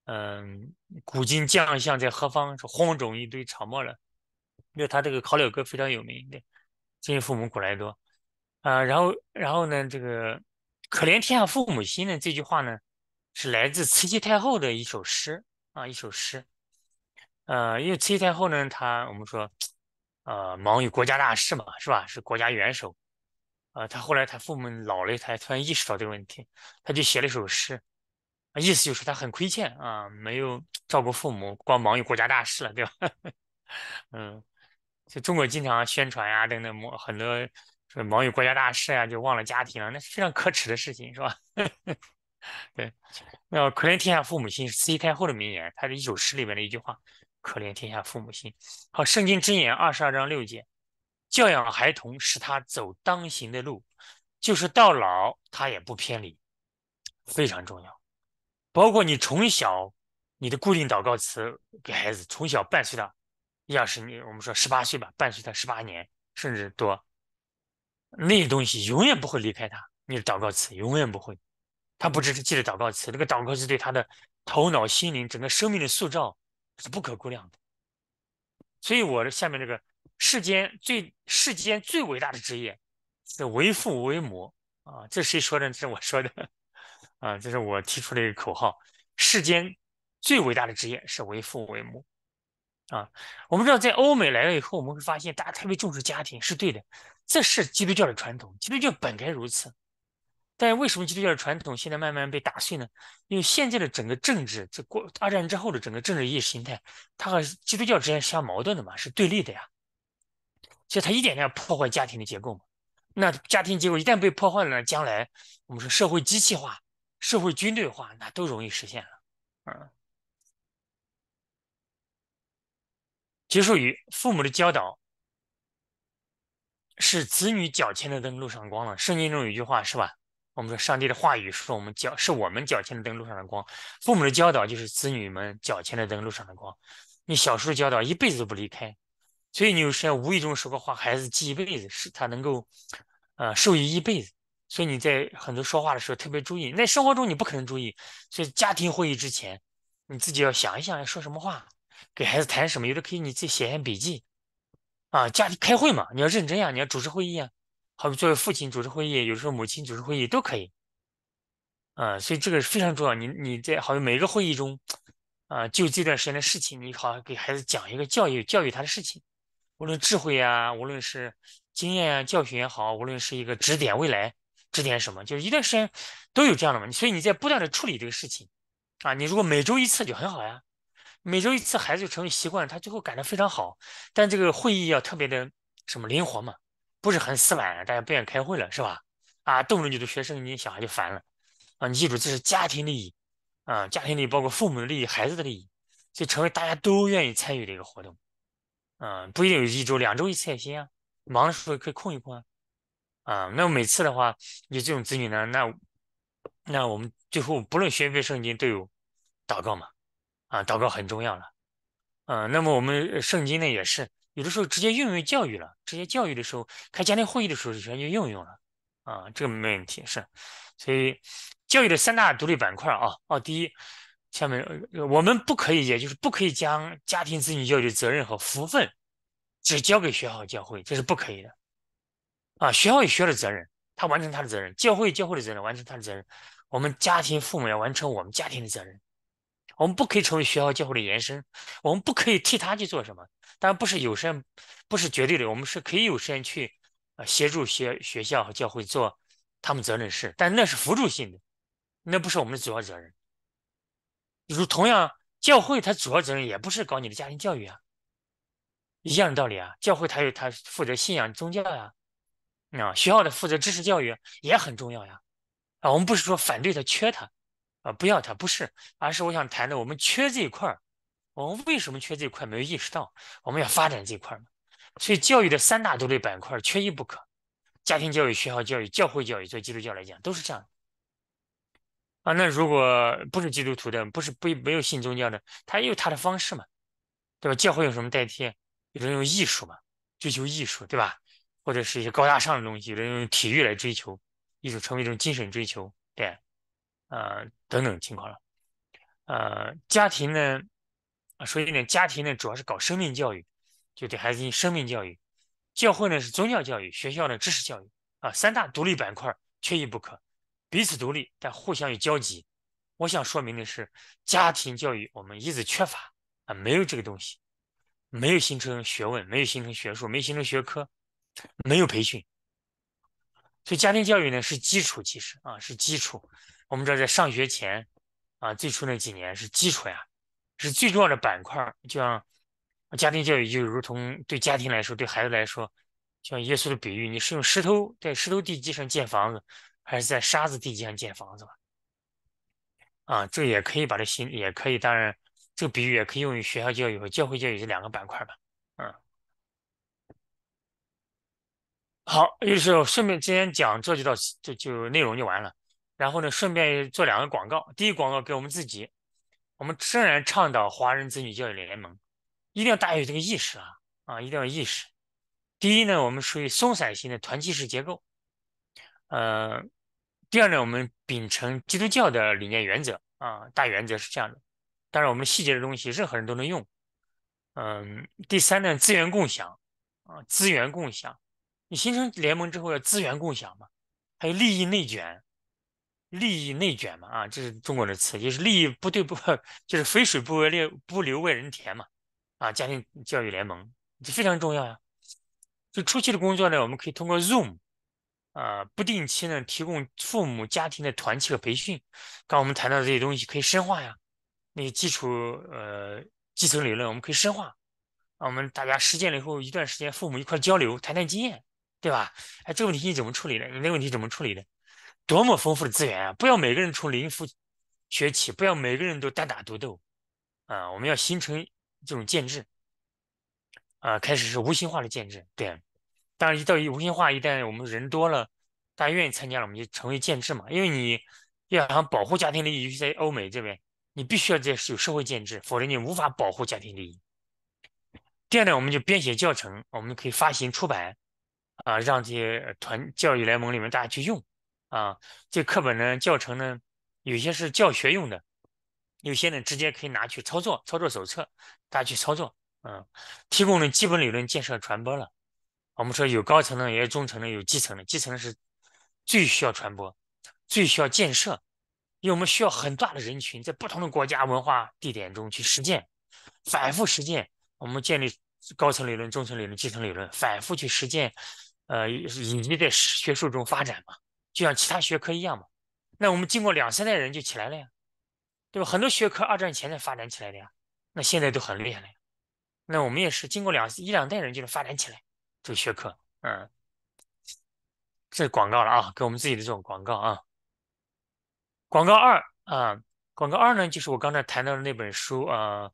嗯，古今将相在何方？说荒冢一堆草没了。因为他这个《考柳歌》非常有名。的，今父母古来多。啊，然后，然后呢，这个“可怜天下父母心”的这句话呢，是来自慈禧太后的一首诗啊，一首诗。呃，因为慈禧太后呢，她我们说，呃，忙于国家大事嘛，是吧？是国家元首。呃，他后来他父母老了，他突然意识到这个问题，他就写了一首诗，啊，意思就是他很亏欠啊，没有照顾父母，光忙于国家大事了，对吧？嗯，就中国经常宣传呀等等，很多说忙于国家大事呀，就忘了家庭了，那是非常可耻的事情，是吧？对，那可怜天下父母心，慈禧太后的名言，他的一首诗里面的一句话，可怜天下父母心。好，圣经之言二十二章六节。教养孩童，使他走当行的路，就是到老他也不偏离，非常重要。包括你从小你的固定祷告词给孩子，从小伴随他，要是你我们说十八岁吧，伴随他十八年甚至多，那东西永远不会离开他，你的祷告词永远不会。他不只是记得祷告词，那个祷告词对他的头脑、心灵、整个生命的塑造是不可估量的。所以我的下面这个。世间最世间最伟大的职业是为父为母啊！这谁说的？这是我说的啊！这是我提出的一个口号：世间最伟大的职业是为父为母啊！我们知道，在欧美来了以后，我们会发现大家特别重视家庭是对的，这是基督教的传统，基督教本该如此。但为什么基督教的传统现在慢慢被打碎呢？因为现在的整个政治，这过二战之后的整个政治意识形态，它和基督教之间是相矛盾的嘛，是对立的呀。其实他一点点破坏家庭的结构嘛，那家庭结构一旦被破坏了，将来我们说社会机器化、社会军队化，那都容易实现了。嗯，结束语：父母的教导是子女脚前的灯，路上光了。圣经中有一句话是吧？我们说上帝的话语是我们脚是我们脚前的灯，路上的光。父母的教导就是子女们脚前的灯，路上的光。你小时候教导，一辈子都不离开。所以你有时间无意中说个话，孩子记一辈子，是他能够呃受益一辈子。所以你在很多说话的时候特别注意。那生活中你不可能注意，所以家庭会议之前，你自己要想一想说什么话，给孩子谈什么。有的可以你自己写下笔记啊。家庭开会嘛，你要认真呀，你要主持会议啊。好比作为父亲主持会议，有时候母亲主持会议都可以。啊，所以这个是非常重要。你你在好像每一个会议中，啊，就这段时间的事情，你好给孩子讲一个教育教育他的事情。无论智慧呀，无论是经验、啊、教训也好，无论是一个指点未来、指点什么，就是一段时间都有这样的嘛。所以你在不断的处理这个事情啊。你如果每周一次就很好呀，每周一次孩子就成为习惯，他最后感得非常好。但这个会议要特别的什么灵活嘛，不是很死板，大家不愿意开会了是吧？啊，动不动就是学生，你小孩就烦了啊。你记住这是家庭利益啊，家庭利益包括父母的利益、孩子的利益，所以成为大家都愿意参与的一个活动。嗯，不一定有一周、两周一次也行啊，忙的时候可以空一空啊。啊，那么每次的话，你这种子女呢，那那我们最后不论学不学圣经，都有祷告嘛。啊，祷告很重要了。嗯，那么我们圣经呢，也是有的时候直接运用教育了，直接教育的时候开家庭会议的时候就直接运用了。啊，这个没问题，是。所以教育的三大独立板块啊，啊，第一。下面，我们不可以，也就是不可以将家庭子女教育的责任和福分，只交给学校教会，这是不可以的。啊，学校有学校的责任，他完成他的责任；教会有教会的责任，完成他的责任。我们家庭父母要完成我们家庭的责任。我们不可以成为学校教会的延伸，我们不可以替他去做什么。当然，不是有时间，不是绝对的。我们是可以有时间去啊协助学学校和教会做他们责任事，但那是辅助性的，那不是我们的主要责任。如同样，教会它主要责任也不是搞你的家庭教育啊，一样的道理啊。教会它有它负责信仰宗教呀，啊，学校的负责知识教育也很重要呀。啊，我们不是说反对它缺它，啊，不要它不是，而是我想谈的，我们缺这一块儿，我们为什么缺这一块？没有意识到我们要发展这一块嘛。所以教育的三大独立板块缺一不可，家庭教育、学校教育、教会教育，做基督教来讲都是这样。啊，那如果不是基督徒的，不是不没有信宗教的，他也有他的方式嘛，对吧？教会用什么代替？有人用艺术嘛，追求艺术，对吧？或者是一些高大上的东西，有人用体育来追求，艺术，成为一种精神追求，对，呃，等等情况了。呃，家庭呢，说一点，家庭呢主要是搞生命教育，就对孩子进行生命教育。教会呢是宗教教育，学校呢知识教育，啊，三大独立板块缺一不可。彼此独立，但互相有交集。我想说明的是，家庭教育我们一直缺乏啊，没有这个东西，没有形成学问，没有形成学术，没形成学科，没有培训。所以家庭教育呢是基础，其实啊是基础。我们知道在上学前啊，最初那几年是基础呀，是最重要的板块。就像家庭教育就如同对家庭来说，对孩子来说，像耶稣的比喻，你是用石头在石头地基上建房子。还是在沙子地基上建房子吧，啊，这也可以把这心也可以，当然这个比喻也可以用于学校教育和教会教育这两个板块吧，嗯，好，于是顺便今天讲这就到这就内容就完了，然后呢，顺便做两个广告，第一广告给我们自己，我们仍然倡导华人子女教育联盟，一定要大家有这个意识啊啊，一定要意识，第一呢，我们属于松散型的团体式结构，呃。第二呢，我们秉承基督教的理念原则啊，大原则是这样的，当然我们细节的东西任何人都能用，嗯，第三呢资源共享啊资源共享，你形成联盟之后要资源共享嘛，还有利益内卷，利益内卷嘛啊，这是中国的词，就是利益不对不，就是肥水不外流，不流外人田嘛啊，家庭教育联盟这非常重要呀，就初期的工作呢，我们可以通过 Zoom。啊，不定期呢，提供父母家庭的团契和培训。刚我们谈到这些东西，可以深化呀。那些基础呃基层理论，我们可以深化。啊，我们大家实践了以后，一段时间，父母一块交流，谈谈经验，对吧？哎，这个问题你怎么处理的？你那问题怎么处理的？多么丰富的资源啊！不要每个人从零学起，不要每个人都单打独斗啊！我们要形成这种建制啊，开始是无形化的建制，对。当然，一到无性化，一旦我们人多了，大家愿意参加了，我们就成为建制嘛。因为你要想保护家庭利益，尤其在欧美这边，你必须要在有社会建制，否则你无法保护家庭利益。第二呢，我们就编写教程，我们可以发行出版，啊，让这些团教育联盟里面大家去用。啊，这课本呢、教程呢，有些是教学用的，有些呢直接可以拿去操作，操作手册大家去操作。嗯，提供了基本理论建设传播了。我们说有高层的，也有中层的，有基层的。基层的是最需要传播，最需要建设，因为我们需要很大的人群在不同的国家、文化、地点中去实践，反复实践。我们建立高层理论、中层理论、基层理论，反复去实践，呃，以及在学术中发展嘛，就像其他学科一样嘛。那我们经过两三代人就起来了呀，对吧？很多学科二战前才发展起来的呀，那现在都很厉害了。那我们也是经过两一两代人就能发展起来。这学科，嗯，这广告了啊，给我们自己的这种广告啊。广告二啊，广告二呢，就是我刚才谈到的那本书啊，《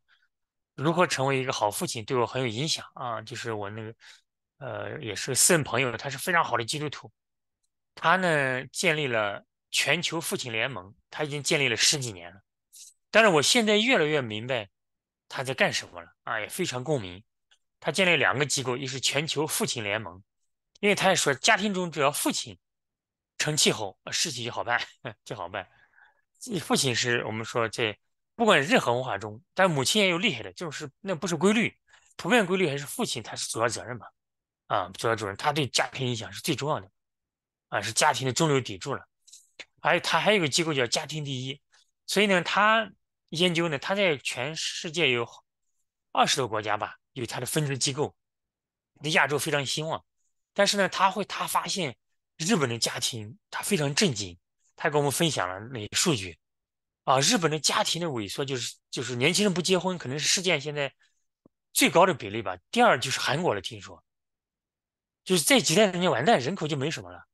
如何成为一个好父亲》，对我很有影响啊。就是我那个呃，也是私人朋友，他是非常好的基督徒，他呢建立了全球父亲联盟，他已经建立了十几年了。但是我现在越来越明白他在干什么了啊，也非常共鸣。他建立两个机构，一是全球父亲联盟，因为他也说家庭中只要父亲成气候，事情就好办，就好办。父亲是我们说在不管任何文化中，但母亲也有厉害的，就是那不是规律，普遍规律还是父亲他是主要责任嘛，啊，主要责任，他对家庭影响是最重要的，啊，是家庭的中流砥柱了。还有他还有个机构叫家庭第一，所以呢，他研究呢，他在全世界有二十多个国家吧。有他的分支机构，那亚洲非常兴旺。但是呢，他会他发现日本的家庭他非常震惊，他跟我们分享了那些数据，啊，日本的家庭的萎缩就是就是年轻人不结婚，可能是世界现在最高的比例吧。第二就是韩国的，听说，就是这几代人就完蛋，人口就没什么了，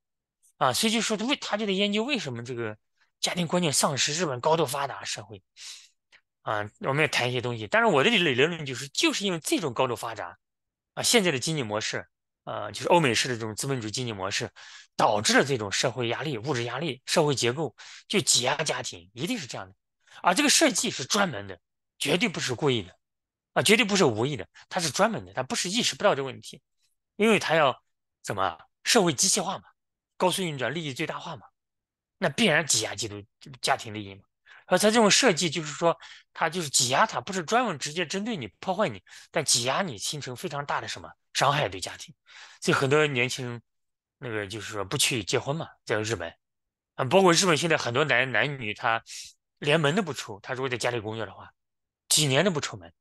啊，所以就说他为他就在研究为什么这个家庭观念丧失，日本高度发达社会。啊，我们要谈一些东西，但是我的理论就是，就是因为这种高度发展，啊，现在的经济模式，呃，就是欧美式的这种资本主义经济模式，导致了这种社会压力、物质压力、社会结构就挤压家庭，一定是这样的。啊，这个设计是专门的，绝对不是故意的，啊，绝对不是无意的，它是专门的，它不是意识不到这问题，因为他要怎么社会机械化嘛，高速运转，利益最大化嘛，那必然挤压基督家庭利益嘛。而他这种设计就是说，他就是挤压他，不是专门直接针对你破坏你，但挤压你形成非常大的什么伤害对家庭。所以很多年轻人，那个就是说不去结婚嘛，在日本，啊，包括日本现在很多男男女他连门都不出，他如果在家里工作的话，几年都不出门，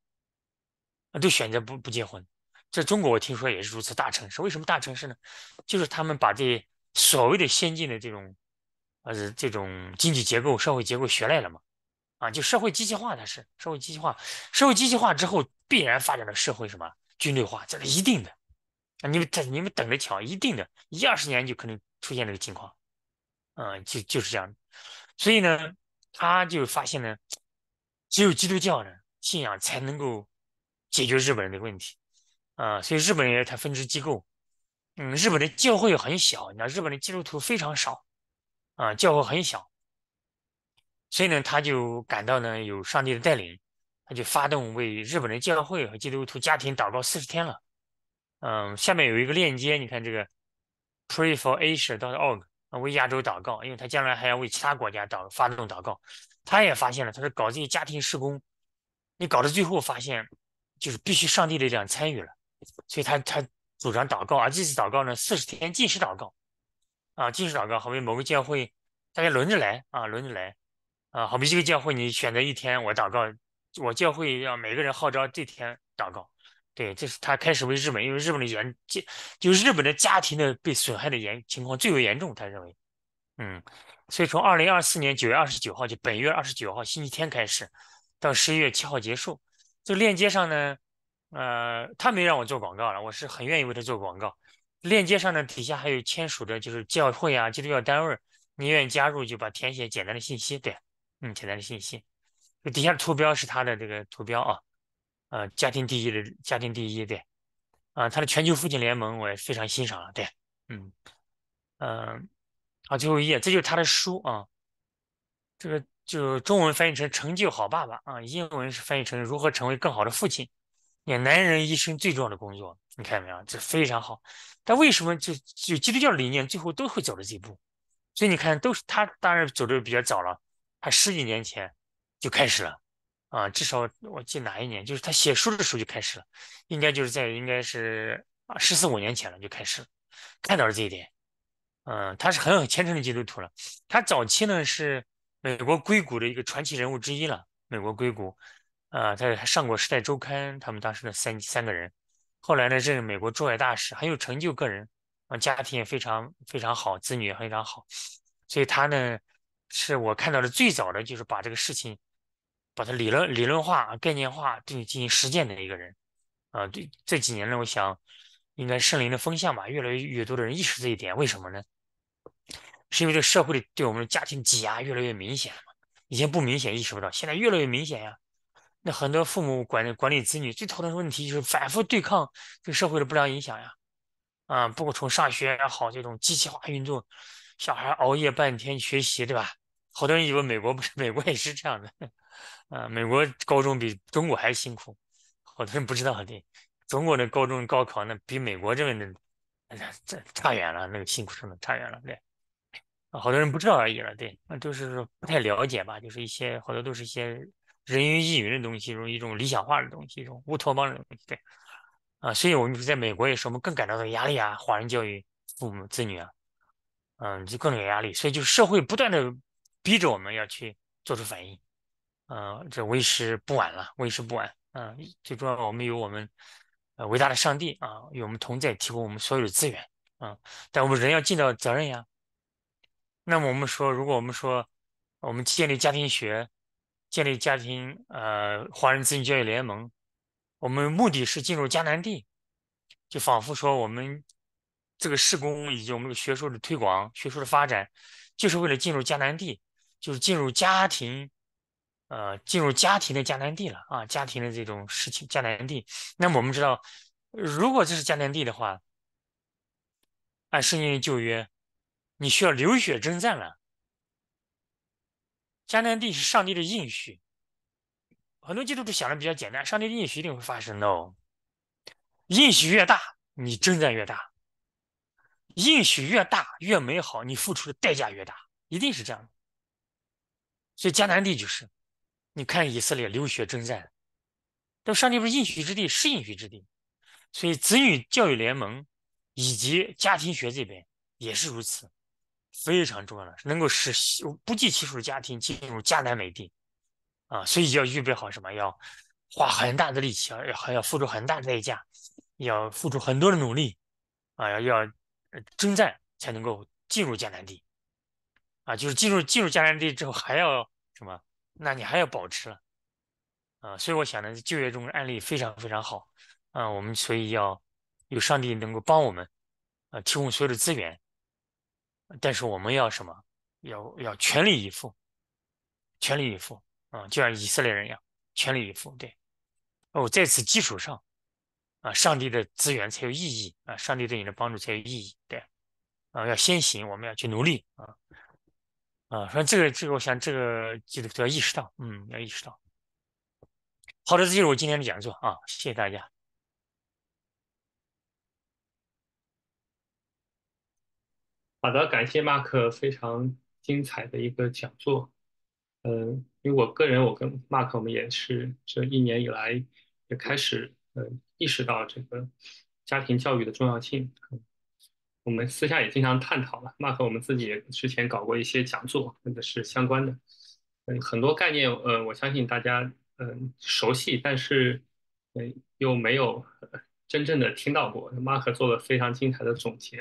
啊，都选择不不结婚。在中国我听说也是如此，大城市为什么大城市呢？就是他们把这所谓的先进的这种。呃，这种经济结构、社会结构学来了嘛？啊，就社会机器化，它是社会机器化，社会机器化之后必然发展到社会什么军队化，这是一定的。啊，你们等，你们等着瞧，一定的，一二十年就可能出现这个情况。嗯，就就是这样。所以呢，他就发现呢，只有基督教呢信仰才能够解决日本人的问题。啊，所以日本人他分支机构，嗯，日本的教会很小，你知道日本的基督徒非常少。啊，教会很小，所以呢，他就感到呢有上帝的带领，他就发动为日本人教会和基督徒家庭祷告四十天了。嗯，下面有一个链接，你看这个，Pray for Asia，到的 org 啊，为亚洲祷告，因为他将来还要为其他国家祷发动祷告。他也发现了，他是搞这些家庭施工，你搞到最后发现就是必须上帝的力量参与了，所以他他主张祷告，而这次祷告呢，四十天禁食祷告。啊，就是祷告，好比某个教会，大家轮着来啊，轮着来，啊，好比这个教会，你选择一天我祷告，我教会要每个人号召这天祷告。对，这是他开始为日本，因为日本的原家，就日本的家庭的被损害的严情况最为严重，他认为，嗯，所以从二零二四年九月二十九号，就本月二十九号星期天开始，到十一月七号结束。这个链接上呢，呃，他没让我做广告了，我是很愿意为他做广告。链接上的底下还有签署的，就是教会啊，基督教单位你愿意加入就把填写简单的信息，对，嗯，简单的信息。这底下的图标是他的这个图标啊，呃，家庭第一的，家庭第一，对，啊，他的全球父亲联盟我也非常欣赏了，对，嗯，嗯，啊，最后一页，这就是他的书啊，这个就中文翻译成成就好爸爸啊，英文是翻译成如何成为更好的父亲，也男人一生最重要的工作，你看到没有？这非常好。他为什么就就基督教理念最后都会走到这步？所以你看，都是他当然走的比较早了，他十几年前就开始了啊，至少我记哪一年，就是他写书的时候就开始了，应该就是在应该是啊十四五年前了就开始了，看到了这一点，嗯，他是很有虔诚的基督徒了。他早期呢是美国硅谷的一个传奇人物之一了，美国硅谷，啊，他还上过《时代周刊》，他们当时的三三个人。后来呢，这个美国驻外大使，很有成就，个人啊，家庭也非常非常好，子女也非常好，所以他呢，是我看到的最早的就是把这个事情，把它理论理论化、概念化，对进行实践的一个人，啊，对这几年呢，我想应该圣灵的风向吧，越来越多的人意识这一点，为什么呢？是因为这个社会对我们的家庭挤压越来越明显了嘛，以前不明显，意识不到，现在越来越明显呀。那很多父母管管理子女最头疼的问题就是反复对抗对社会的不良影响呀，啊，包括从上学也好，这种机器化运作，小孩熬夜半天学习，对吧？好多人以为美国不是 美国也是这样的，啊，美国高中比中国还辛苦，好多人不知道的，中国的高中高考那比美国这边的，这差远了，那个辛苦程度差远了，对，啊，好多人不知道而已了，对，那都是不太了解吧，就是一些好多都是一些。人云亦云的东西，一种一种理想化的东西，一种乌托邦的东西，对，啊，所以我们在美国也是，我们更感到的压力啊，华人教育，父母子女啊，嗯，就更有压力，所以就社会不断的逼着我们要去做出反应，嗯，这为时不晚了，为时不晚，嗯，最重要，我们有我们呃伟大的上帝啊，与我们同在，提供我们所有的资源，嗯，但我们人要尽到责任呀，那么我们说，如果我们说，我们建立家庭学。建立家庭呃华人子女教育联盟，我们目的是进入迦南地，就仿佛说我们这个施工以及我们这个学术的推广、学术的发展，就是为了进入迦南地，就是进入家庭呃进入家庭的迦南地了啊，家庭的这种事情迦南地。那么我们知道，如果这是迦南地的话，按圣经旧约，你需要流血征战了。迦南地是上帝的应许，很多基督徒想的比较简单，上帝的应许一定会发生的。应许越大，你征战越大；应许越大越美好，你付出的代价越大，一定是这样的。所以迦南地就是，你看以色列流血征战，但上帝不是应许之地，是应许之地。所以子女教育联盟以及家庭学这边也是如此。非常重要的，能够使不计其数的家庭进入迦南美地啊，所以要预备好什么？要花很大的力气，要还要付出很大的代价，要付出很多的努力啊，要要征战才能够进入迦南地啊。就是进入进入迦南地之后，还要什么？那你还要保持了啊。所以我想呢，就业中的案例非常非常好啊。我们所以要有上帝能够帮我们啊，提供所有的资源。但是我们要什么？要要全力以赴，全力以赴啊！就像以色列人一样全力以赴。对，哦，在此基础上，啊，上帝的资源才有意义啊，上帝对你的帮助才有意义。对，啊，要先行，我们要去努力啊啊！以这个这个，我想这个记得都要意识到，嗯，要意识到。好的，这就是我今天的讲座啊，谢谢大家。好的，感谢 Mark 非常精彩的一个讲座。嗯，因为我个人，我跟 Mark 我们也是这一年以来也开始呃意识到这个家庭教育的重要性。我们私下也经常探讨了，Mark 我们自己之前搞过一些讲座，那个是相关的。嗯，很多概念，呃，我相信大家嗯熟悉，但是嗯又没有真正的听到过。Mark 做了非常精彩的总结。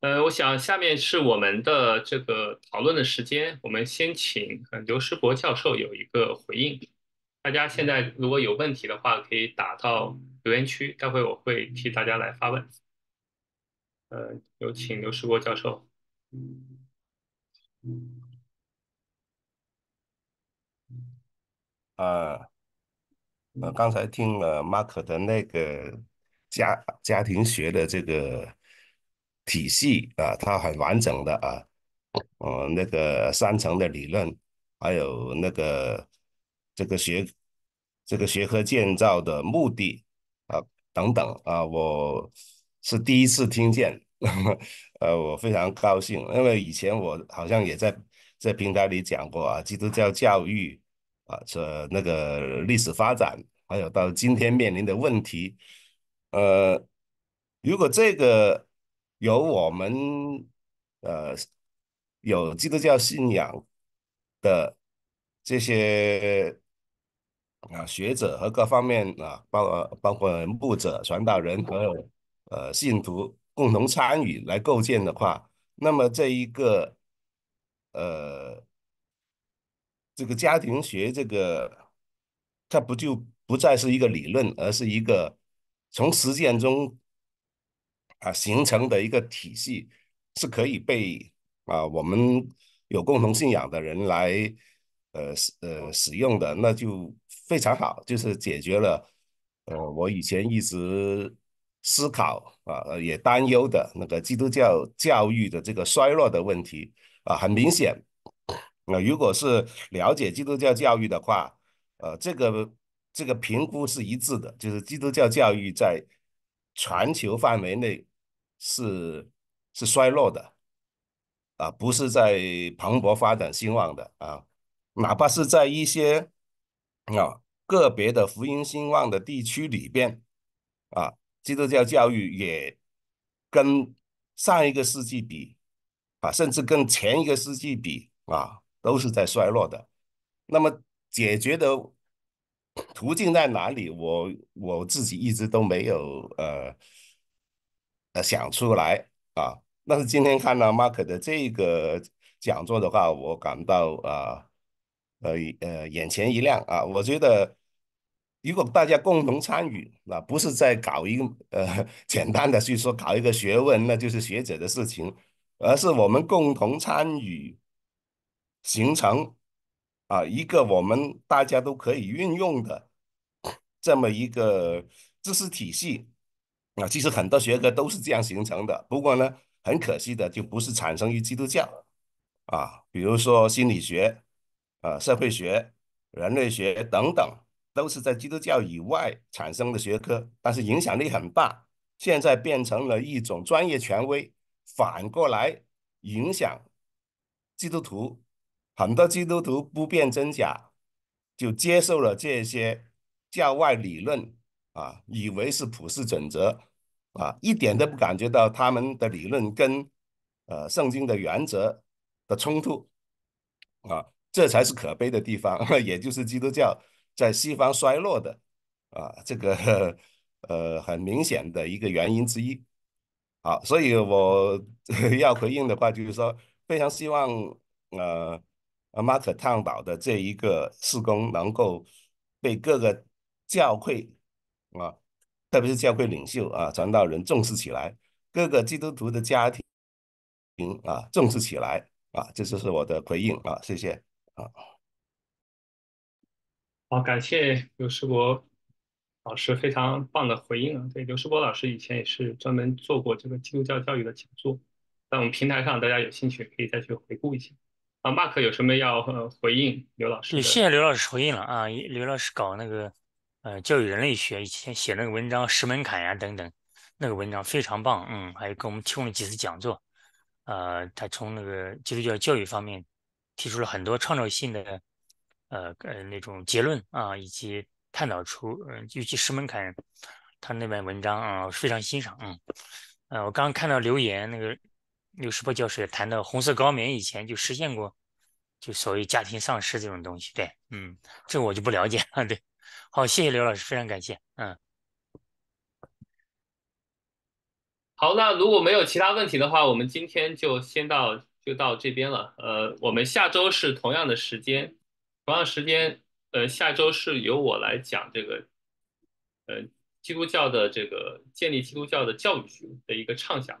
呃，我想下面是我们的这个讨论的时间，我们先请刘世博教授有一个回应。大家现在如果有问题的话，可以打到留言区，待会我会替大家来发问。呃，有请刘世博教授。呃，呃，刚才听了 Mark 的那个家家庭学的这个。体系啊，它很完整的啊，嗯，那个三层的理论，还有那个这个学这个学科建造的目的啊等等啊，我是第一次听见，呃，我非常高兴，因为以前我好像也在在平台里讲过啊，基督教教育啊，这那个历史发展，还有到今天面临的问题，呃，如果这个。有我们，呃，有基督教信仰的这些啊学者和各方面啊，包包括牧者、传道人和有呃信徒共同参与来构建的话，那么这一个呃这个家庭学这个，它不就不再是一个理论，而是一个从实践中。啊，形成的一个体系是可以被啊，我们有共同信仰的人来呃使呃使用的，那就非常好，就是解决了呃我以前一直思考啊也担忧的那个基督教教育的这个衰落的问题啊，很明显，那如果是了解基督教教育的话，呃，这个这个评估是一致的，就是基督教教育在。全球范围内是是衰落的，啊，不是在蓬勃发展兴旺的啊，哪怕是在一些啊个别的福音兴旺的地区里边，啊，基督教教育也跟上一个世纪比，啊，甚至跟前一个世纪比，啊，都是在衰落的。那么解决的。途径在哪里？我我自己一直都没有呃呃想出来啊。但是今天看到 Mark 的这个讲座的话，我感到啊呃呃眼前一亮啊。我觉得如果大家共同参与，那不是在搞一个呃简单的去说搞一个学问，那就是学者的事情，而是我们共同参与形成。啊，一个我们大家都可以运用的这么一个知识体系啊，其实很多学科都是这样形成的。不过呢，很可惜的，就不是产生于基督教啊，比如说心理学、啊社会学、人类学等等，都是在基督教以外产生的学科，但是影响力很大，现在变成了一种专业权威，反过来影响基督徒。很多基督徒不辨真假，就接受了这些教外理论啊，以为是普世准则啊，一点都不感觉到他们的理论跟呃圣经的原则的冲突啊，这才是可悲的地方，也就是基督教在西方衰落的啊这个呃很明显的一个原因之一。好，所以我 要回应的话就是说，非常希望呃。啊，马可倡导的这一个事工能够被各个教会啊，特别是教会领袖啊、传道人重视起来，各个基督徒的家庭啊重视起来啊，这就是我的回应啊，谢谢啊。好，感谢刘世博老师非常棒的回应啊。对，刘世博老师以前也是专门做过这个基督教教育的讲座，在我们平台上，大家有兴趣可以再去回顾一下。啊，Mark 有什么要回应刘老师？谢谢刘老师回应了啊！刘老师搞那个，呃，教育人类学，以前写那个文章《石门槛》呀等等，那个文章非常棒，嗯，还给我们提供了几次讲座，呃，他从那个基督教教育方面提出了很多创造性的，呃呃那种结论啊，以及探讨出，嗯，尤其《石门槛》他那篇文章啊，非常欣赏，嗯，呃，我刚看到留言那个。刘世博教授也谈到，红色高棉以前就实现过，就所谓家庭上市这种东西，对，嗯，这我就不了解了。对，好，谢谢刘老师，非常感谢。嗯，好，那如果没有其他问题的话，我们今天就先到就到这边了。呃，我们下周是同样的时间，同样时间，呃，下周是由我来讲这个，呃，基督教的这个建立基督教的教育局的一个畅想。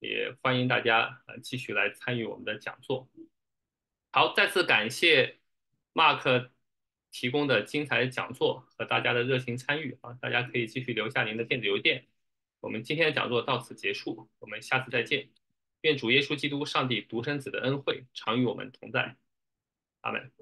也欢迎大家呃继续来参与我们的讲座。好，再次感谢 Mark 提供的精彩讲座和大家的热情参与啊！大家可以继续留下您的电子邮件。我们今天的讲座到此结束，我们下次再见。愿主耶稣基督、上帝独生子的恩惠常与我们同在。阿门。